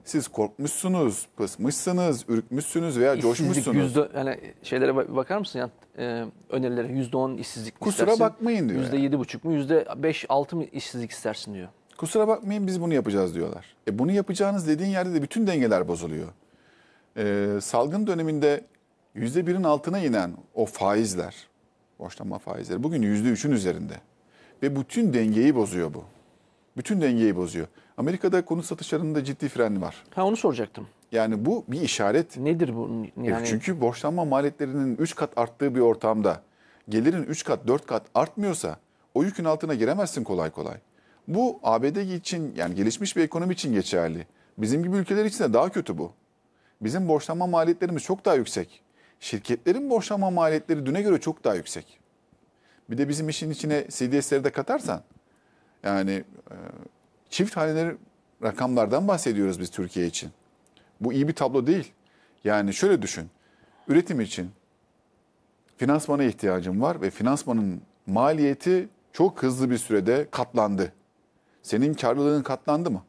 Siz korkmuşsunuz, pısmışsınız, ürkmüşsünüz veya işsizlik coşmuşsunuz. Yüzde, yani şeylere bakar mısın ya e, önerilere yüzde on işsizlik Kusura istersin. bakmayın diyor. Yüzde yedi buçuk mu yüzde beş altı mı işsizlik istersin diyor. Kusura bakmayın biz bunu yapacağız diyorlar. E bunu yapacağınız dediğin yerde de bütün dengeler bozuluyor e, salgın döneminde yüzde birin altına inen o faizler, borçlanma faizleri bugün yüzde üçün üzerinde. Ve bütün dengeyi bozuyor bu. Bütün dengeyi bozuyor. Amerika'da konut satışlarında ciddi fren var. Ha onu soracaktım. Yani bu bir işaret. Nedir bu? E, yani... çünkü borçlanma maliyetlerinin 3 kat arttığı bir ortamda gelirin 3 kat 4 kat artmıyorsa o yükün altına giremezsin kolay kolay. Bu ABD için yani gelişmiş bir ekonomi için geçerli. Bizim gibi ülkeler için de daha kötü bu. Bizim borçlanma maliyetlerimiz çok daha yüksek. Şirketlerin borçlanma maliyetleri düne göre çok daha yüksek. Bir de bizim işin içine CDS'leri de katarsan yani e, çift haneli rakamlardan bahsediyoruz biz Türkiye için. Bu iyi bir tablo değil. Yani şöyle düşün. Üretim için finansmana ihtiyacım var ve finansmanın maliyeti çok hızlı bir sürede katlandı. Senin karlılığın katlandı mı?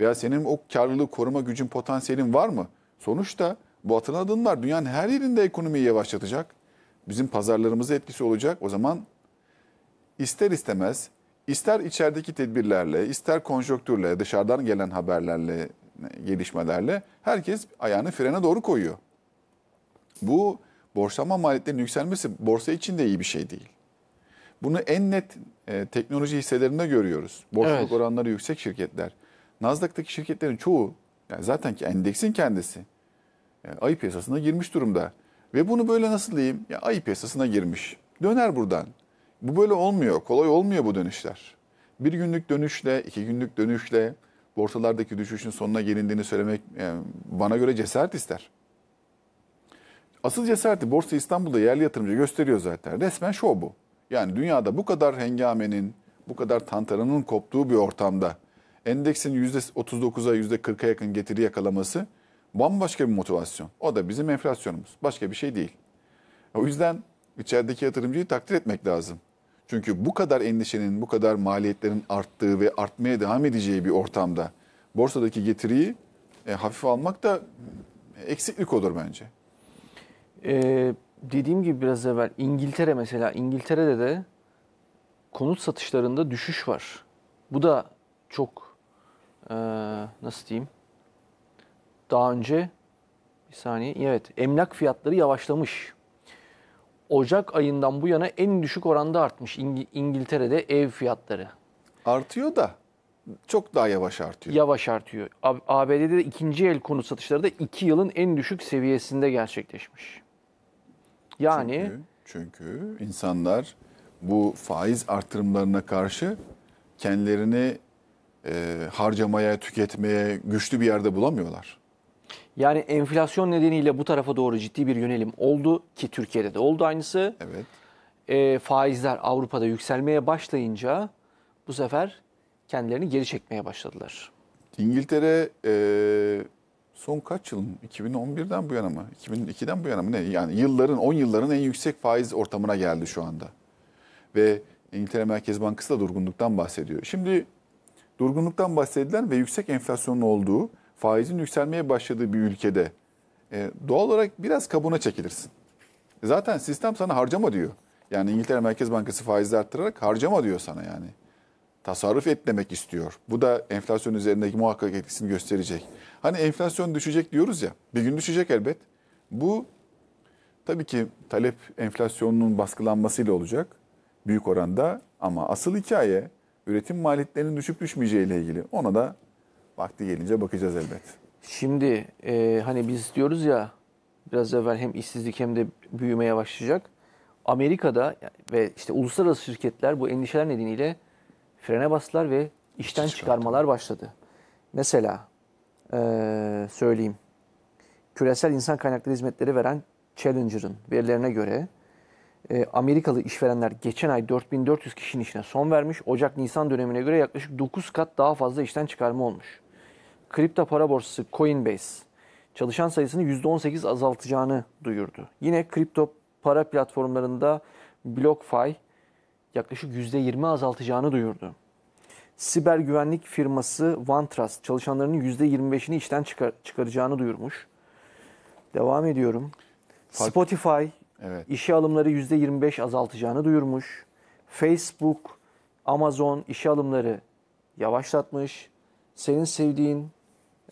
Veya senin o karlılığı koruma gücün potansiyelin var mı? Sonuçta bu atılan adımlar dünyanın her yerinde ekonomiyi yavaşlatacak. Bizim pazarlarımıza etkisi olacak. O zaman ister istemez ister içerideki tedbirlerle, ister konjonktürle, dışarıdan gelen haberlerle, gelişmelerle herkes ayağını frene doğru koyuyor. Bu borçlanma maliyetlerinin yükselmesi borsa için de iyi bir şey değil. Bunu en net e, teknoloji hisselerinde görüyoruz. Borçluluk evet. oranları yüksek şirketler. Nasdaq'taki şirketlerin çoğu yani zaten ki endeksin kendisi yani ayı piyasasına girmiş durumda. Ve bunu böyle nasıl diyeyim? Ya ayı piyasasına girmiş. Döner buradan. Bu böyle olmuyor. Kolay olmuyor bu dönüşler. Bir günlük dönüşle, iki günlük dönüşle borsalardaki düşüşün sonuna gelindiğini söylemek yani e, bana göre cesaret ister. Asıl cesareti Borsa İstanbul'da yerli yatırımcı gösteriyor zaten. Resmen şov bu. Yani dünyada bu kadar hengamenin, bu kadar tantaranın koptuğu bir ortamda endeksin %39'a %40'a yakın getiri yakalaması bambaşka bir motivasyon. O da bizim enflasyonumuz. Başka bir şey değil. O yüzden içerideki yatırımcıyı takdir etmek lazım. Çünkü bu kadar endişenin, bu kadar maliyetlerin arttığı ve artmaya devam edeceği bir ortamda borsadaki getiriyi e, hafife almak da eksiklik olur bence. Ee, dediğim gibi biraz evvel İngiltere mesela İngiltere'de de konut satışlarında düşüş var. Bu da çok e, nasıl diyeyim daha önce bir saniye evet emlak fiyatları yavaşlamış. Ocak ayından bu yana en düşük oranda artmış İng- İngiltere'de ev fiyatları. Artıyor da çok daha yavaş artıyor. Yavaş artıyor. ABD'de de ikinci el konut satışları da iki yılın en düşük seviyesinde gerçekleşmiş. Yani çünkü, çünkü insanlar bu faiz artırımlarına karşı kendilerini e, harcamaya, tüketmeye güçlü bir yerde bulamıyorlar. Yani enflasyon nedeniyle bu tarafa doğru ciddi bir yönelim oldu ki Türkiye'de de oldu aynısı. Evet. E, faizler Avrupa'da yükselmeye başlayınca bu sefer kendilerini geri çekmeye başladılar. İngiltere e, son kaç yıl 2011'den bu yana mı? 2002'den bu yana mı? Ne? Yani yılların 10 yılların en yüksek faiz ortamına geldi şu anda. Ve İngiltere Merkez Bankası da durgunluktan bahsediyor. Şimdi durgunluktan bahsedilen ve yüksek enflasyonun olduğu faizin yükselmeye başladığı bir ülkede e, doğal olarak biraz kabuğuna çekilirsin. Zaten sistem sana harcama diyor. Yani İngiltere Merkez Bankası faizleri arttırarak harcama diyor sana yani. Tasarruf et demek istiyor. Bu da enflasyon üzerindeki muhakkak etkisini gösterecek. Hani enflasyon düşecek diyoruz ya. Bir gün düşecek elbet. Bu tabii ki talep enflasyonunun baskılanmasıyla olacak büyük oranda ama asıl hikaye üretim maliyetlerinin düşüp düşmeyeceği ile ilgili. Ona da Vakti gelince bakacağız elbet. Şimdi e, hani biz diyoruz ya biraz evvel hem işsizlik hem de büyümeye başlayacak. Amerika'da ve işte uluslararası şirketler bu endişeler nedeniyle frene bastılar ve işten çıkarmalar başladı. Mesela e, söyleyeyim. Küresel insan kaynakları hizmetleri veren Challenger'ın verilerine göre e, Amerikalı işverenler geçen ay 4400 kişinin işine son vermiş. Ocak-Nisan dönemine göre yaklaşık 9 kat daha fazla işten çıkarma olmuş. Kripto para borsası Coinbase çalışan sayısını %18 azaltacağını duyurdu. Yine kripto para platformlarında BlockFi yaklaşık %20 azaltacağını duyurdu. Siber güvenlik firması OneTrust çalışanlarının %25'ini işten çıkar çıkaracağını duyurmuş. Devam ediyorum. Fark... Spotify Evet. İşe alımları %25 azaltacağını duyurmuş. Facebook, Amazon işe alımları yavaşlatmış. Senin sevdiğin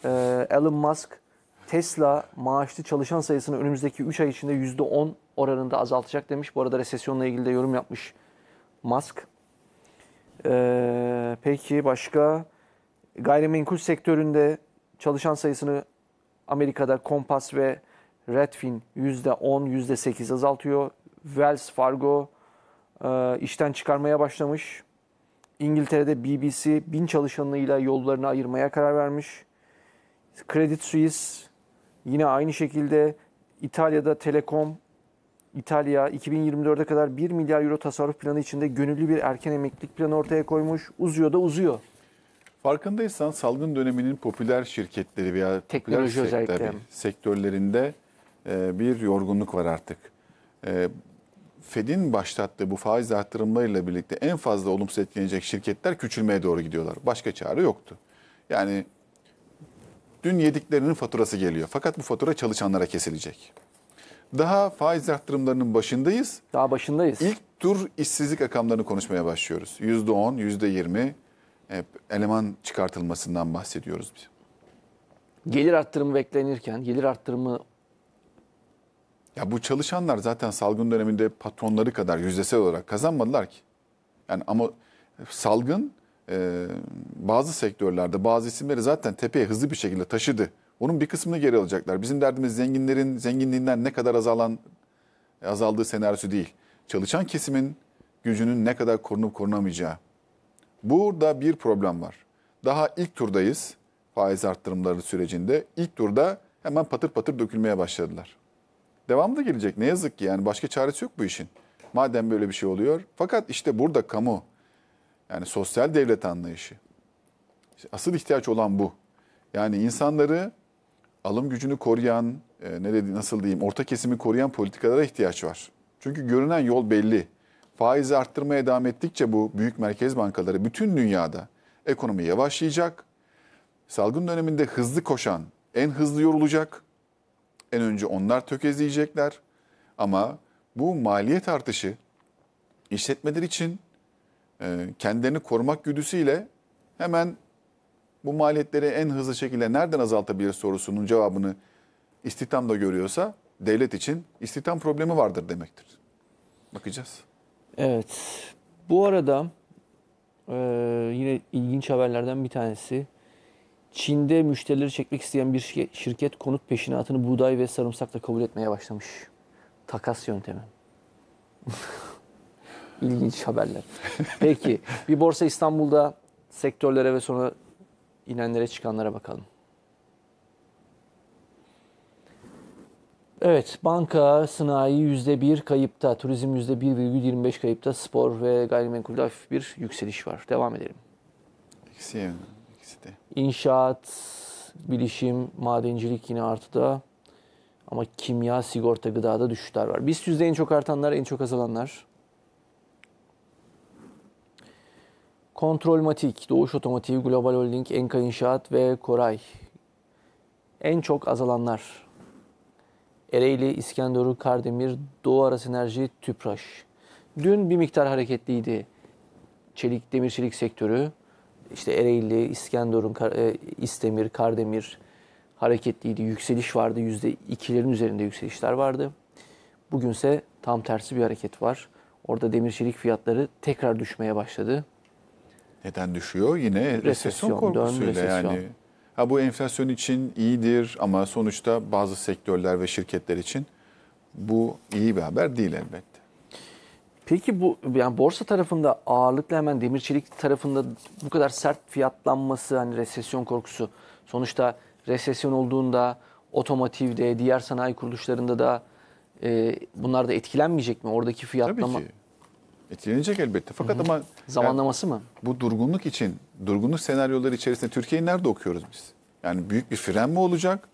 e, Elon Musk Tesla maaşlı çalışan sayısını önümüzdeki 3 ay içinde %10 oranında azaltacak demiş. Bu arada resesyonla ilgili de yorum yapmış Musk. Ee, peki başka gayrimenkul sektöründe çalışan sayısını Amerika'da Compass ve Redfin %10, %8 azaltıyor. Wells Fargo e, işten çıkarmaya başlamış. İngiltere'de BBC bin çalışanıyla yollarını ayırmaya karar vermiş. Credit Suisse yine aynı şekilde İtalya'da Telekom İtalya 2024'e kadar 1 milyar euro tasarruf planı içinde gönüllü bir erken emeklilik planı ortaya koymuş. Uzuyor da uzuyor. Farkındaysan salgın döneminin popüler şirketleri veya teknoloji popüler özellikle. sektörlerinde ee, bir yorgunluk var artık. Ee, Fed'in başlattığı bu faiz artırımlarıyla birlikte en fazla olumsuz etkilenecek şirketler küçülmeye doğru gidiyorlar. Başka çare yoktu. Yani dün yediklerinin faturası geliyor. Fakat bu fatura çalışanlara kesilecek. Daha faiz arttırımlarının başındayız. Daha başındayız. İlk tur işsizlik rakamlarını konuşmaya başlıyoruz. Yüzde on, yüzde yirmi e, eleman çıkartılmasından bahsediyoruz biz. Gelir arttırımı beklenirken, gelir arttırımı ya bu çalışanlar zaten salgın döneminde patronları kadar yüzdesel olarak kazanmadılar ki. Yani ama salgın e, bazı sektörlerde bazı isimleri zaten tepeye hızlı bir şekilde taşıdı. Onun bir kısmını geri alacaklar. Bizim derdimiz zenginlerin zenginliğinden ne kadar azalan azaldığı senaryosu değil. Çalışan kesimin gücünün ne kadar korunup korunamayacağı. Burada bir problem var. Daha ilk turdayız faiz arttırımları sürecinde. İlk turda hemen patır patır dökülmeye başladılar devamı da gelecek. Ne yazık ki yani başka çaresi yok bu işin. Madem böyle bir şey oluyor. Fakat işte burada kamu yani sosyal devlet anlayışı. İşte asıl ihtiyaç olan bu. Yani insanları alım gücünü koruyan, e, ne dedi, nasıl diyeyim, orta kesimi koruyan politikalara ihtiyaç var. Çünkü görünen yol belli. Faizi arttırmaya devam ettikçe bu büyük merkez bankaları bütün dünyada ekonomi yavaşlayacak. Salgın döneminde hızlı koşan en hızlı yorulacak. En önce onlar tökezleyecekler. Ama bu maliyet artışı işletmeler için e, kendilerini korumak güdüsüyle hemen bu maliyetleri en hızlı şekilde nereden azaltabilir sorusunun cevabını istihdamda görüyorsa devlet için istihdam problemi vardır demektir. Bakacağız. Evet. Bu arada e, yine ilginç haberlerden bir tanesi Çin'de müşterileri çekmek isteyen bir şirket, şirket konut peşinatını buğday ve sarımsakla kabul etmeye başlamış. Takas yöntemi. İlginç haberler. Peki bir borsa İstanbul'da sektörlere ve sonra inenlere çıkanlara bakalım. Evet, banka, sınai yüzde bir kayıpta, turizm yüzde bir %1,25 kayıpta, spor ve gayrimenkulde hafif bir yükseliş var. Devam edelim. İkisi yönde, ikisi de. İnşaat, bilişim, madencilik yine artıda. Ama kimya, sigorta, gıdada düşüşler var. Biz yüzde en çok artanlar, en çok azalanlar. Kontrolmatik, Doğuş Otomotiv, Global Holding, Enka İnşaat ve Koray. En çok azalanlar. Ereğli, İskenderun, Kardemir, Doğu Aras Enerji, Tüpraş. Dün bir miktar hareketliydi. Çelik, demir çelik sektörü işte Ereğli, İskenderun, e, İstemir, Kardemir hareketliydi. Yükseliş vardı. yüzde ikilerin üzerinde yükselişler vardı. Bugünse tam tersi bir hareket var. Orada demir çelik fiyatları tekrar düşmeye başladı. Neden düşüyor? Yine resesyon, resesyon korkusuyla yani. Ha bu enflasyon için iyidir ama sonuçta bazı sektörler ve şirketler için bu iyi bir haber değil elbette. Peki bu yani borsa tarafında ağırlıklı hemen demir çelik tarafında bu kadar sert fiyatlanması hani resesyon korkusu sonuçta resesyon olduğunda otomotivde diğer sanayi kuruluşlarında da e, bunlar da etkilenmeyecek mi? Oradaki fiyatlama Tabii ki. Etkilenecek elbette. Fakat Hı-hı. ama zamanlaması yani, mı? Bu durgunluk için durgunluk senaryoları içerisinde Türkiye'yi nerede okuyoruz biz? Yani büyük bir fren mi olacak?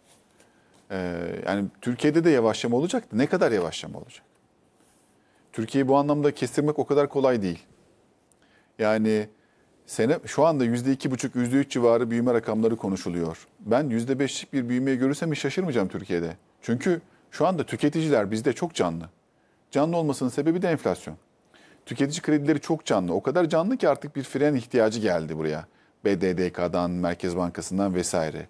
Ee, yani Türkiye'de de yavaşlama olacak. Ne kadar yavaşlama olacak? Türkiye'yi bu anlamda kestirmek o kadar kolay değil. Yani sene şu anda %2,5 %3 civarı büyüme rakamları konuşuluyor. Ben %5'lik bir büyümeyi görürsem hiç şaşırmayacağım Türkiye'de. Çünkü şu anda tüketiciler bizde çok canlı. Canlı olmasının sebebi de enflasyon. Tüketici kredileri çok canlı. O kadar canlı ki artık bir fren ihtiyacı geldi buraya. BDDK'dan, Merkez Bankası'ndan vesaire.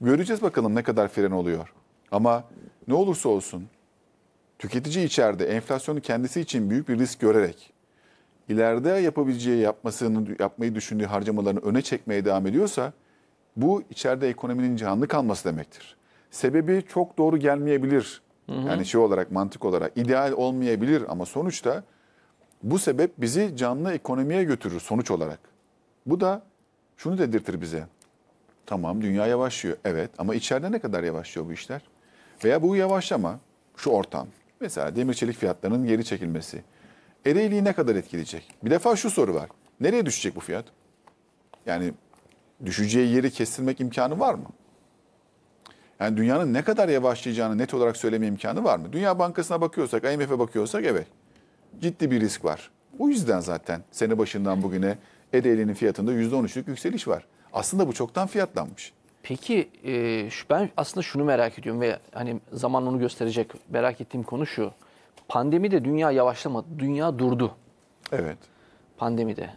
Göreceğiz bakalım ne kadar fren oluyor. Ama ne olursa olsun tüketici içeride enflasyonu kendisi için büyük bir risk görerek ileride yapabileceği yapmasını yapmayı düşündüğü harcamalarını öne çekmeye devam ediyorsa bu içeride ekonominin canlı kalması demektir. Sebebi çok doğru gelmeyebilir. Hı hı. Yani şey olarak mantık olarak ideal olmayabilir ama sonuçta bu sebep bizi canlı ekonomiye götürür sonuç olarak. Bu da şunu dedirtir bize. Tamam dünya yavaşlıyor evet ama içeride ne kadar yavaşlıyor bu işler? Veya bu yavaşlama şu ortam Mesela demir çelik fiyatlarının geri çekilmesi. Ereğli'yi ne kadar etkileyecek? Bir defa şu soru var. Nereye düşecek bu fiyat? Yani düşeceği yeri kestirmek imkanı var mı? Yani dünyanın ne kadar yavaşlayacağını net olarak söyleme imkanı var mı? Dünya Bankası'na bakıyorsak, IMF'e bakıyorsak evet. Ciddi bir risk var. O yüzden zaten sene başından bugüne Ereğli'nin fiyatında %13'lük yükseliş var. Aslında bu çoktan fiyatlanmış. Peki e, şu, ben aslında şunu merak ediyorum ve hani zaman onu gösterecek merak ettiğim konu şu. pandemi de dünya yavaşlamadı, dünya durdu. Evet. Pandemide.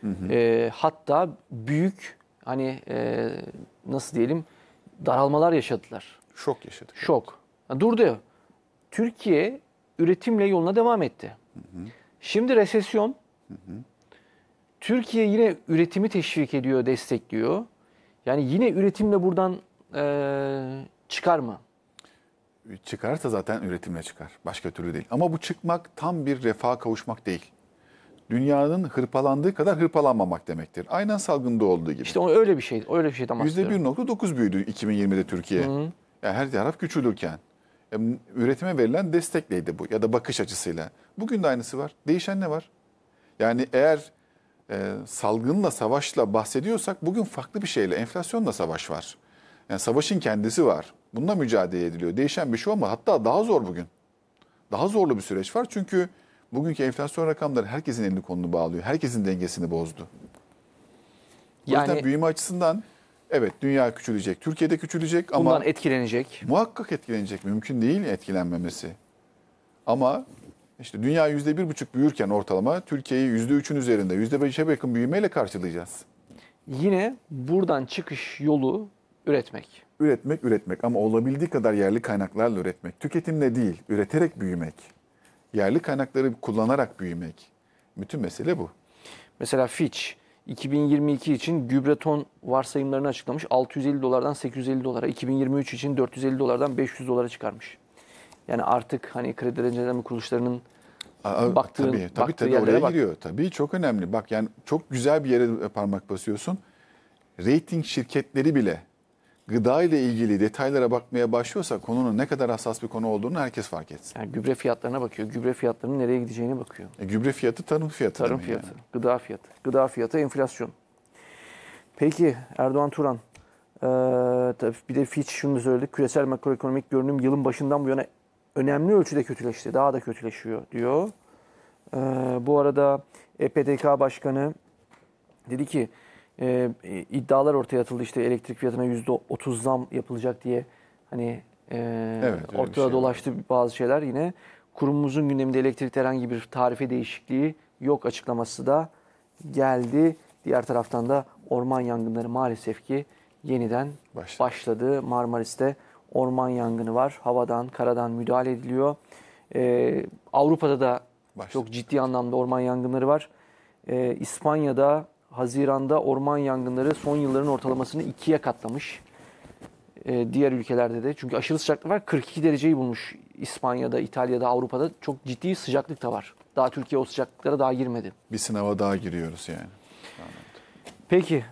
Hı E, hatta büyük hani e, nasıl diyelim daralmalar yaşadılar. Şok yaşadık. Şok. Yani durdu. Türkiye üretimle yoluna devam etti. Hı hı. Şimdi resesyon. Hı hı. Türkiye yine üretimi teşvik ediyor, destekliyor. Yani yine üretimle buradan e, çıkar mı? Çıkarsa zaten üretimle çıkar. Başka türlü değil. Ama bu çıkmak tam bir refah kavuşmak değil. Dünyanın hırpalandığı kadar hırpalanmamak demektir. Aynen salgında olduğu gibi. İşte o öyle bir şey. Öyle bir şey tam %1.9 büyüdü 2020'de Türkiye. Hı -hı. Yani her taraf küçülürken. E, üretime verilen destekleydi bu? Ya da bakış açısıyla. Bugün de aynısı var. Değişen ne var? Yani eğer e, salgınla savaşla bahsediyorsak bugün farklı bir şeyle enflasyonla savaş var. Yani savaşın kendisi var. Bununla mücadele ediliyor. Değişen bir şey ama hatta daha zor bugün. Daha zorlu bir süreç var çünkü bugünkü enflasyon rakamları herkesin elini kolunu bağlıyor. Herkesin dengesini bozdu. yani, yüzden büyüme açısından evet dünya küçülecek. Türkiye'de küçülecek ama... Bundan etkilenecek. Muhakkak etkilenecek. Mümkün değil etkilenmemesi. Ama işte dünya yüzde bir buçuk büyürken ortalama Türkiye'yi yüzde üçün üzerinde yüzde %5'e yakın büyümeyle karşılayacağız. Yine buradan çıkış yolu üretmek. Üretmek, üretmek ama olabildiği kadar yerli kaynaklarla üretmek. Tüketimle değil, üreterek büyümek. Yerli kaynakları kullanarak büyümek. Bütün mesele bu. Mesela Fitch 2022 için gübre ton varsayımlarını açıklamış. 650 dolardan 850 dolara, 2023 için 450 dolardan 500 dolara çıkarmış. Yani artık hani kredi derecelendirme kuruluşlarının baktığı, tabii, tabii, baktığı tabii, oraya bak. giriyor. Tabii çok önemli. Bak yani çok güzel bir yere parmak basıyorsun. Rating şirketleri bile gıda ile ilgili detaylara bakmaya başlıyorsa konunun ne kadar hassas bir konu olduğunu herkes fark etsin. Yani gübre fiyatlarına bakıyor. Gübre fiyatlarının nereye gideceğine bakıyor. E, gübre fiyatı tarım fiyatı. Tarım fiyatı, yani. gıda fiyatı. Gıda fiyatı enflasyon. Peki Erdoğan Turan. Ee, tabii bir de Fitch şunu da söyledi. Küresel makroekonomik görünüm yılın başından bu yana önemli ölçüde kötüleşti. Daha da kötüleşiyor diyor. E, bu arada EPDK Başkanı dedi ki e, iddialar ortaya atıldı işte elektrik fiyatına %30 zam yapılacak diye hani e, evet, ortada şey dolaştı var. bazı şeyler yine. Kurumumuzun gündeminde elektrikte herhangi bir tarife değişikliği yok açıklaması da geldi. Diğer taraftan da orman yangınları maalesef ki yeniden başladı. başladı. Marmaris'te orman yangını var. Havadan, karadan müdahale ediliyor. Ee, Avrupa'da da Başladı. çok ciddi anlamda orman yangınları var. Ee, İspanya'da Haziran'da orman yangınları son yılların ortalamasını ikiye katlamış. Ee, diğer ülkelerde de. Çünkü aşırı sıcaklık var. 42 dereceyi bulmuş İspanya'da, İtalya'da, Avrupa'da. Çok ciddi sıcaklık da var. Daha Türkiye o sıcaklıklara daha girmedi. Bir sınava daha giriyoruz yani. Peki.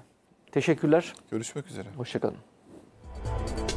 Teşekkürler. Görüşmek üzere. Hoşçakalın.